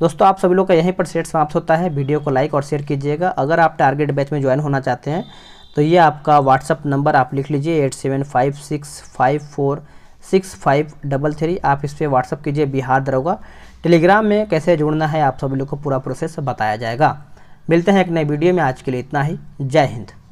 दोस्तों आप सभी लोग का यहीं पर सेट समाप्त होता है वीडियो को लाइक और शेयर कीजिएगा अगर आप टारगेट बैच में ज्वाइन होना चाहते हैं तो ये आपका व्हाट्सअप नंबर आप लिख लीजिए eight seven five six five four six five double three आप इस पर व्हाट्सअप कीजिए बिहार दरोगा टेलीग्राम में कैसे जुड़ना है आप सभी लोग को पूरा प्रोसेस बताया जाएगा मिलते हैं एक नए वीडियो में आज के लिए इतना ही जय हिंद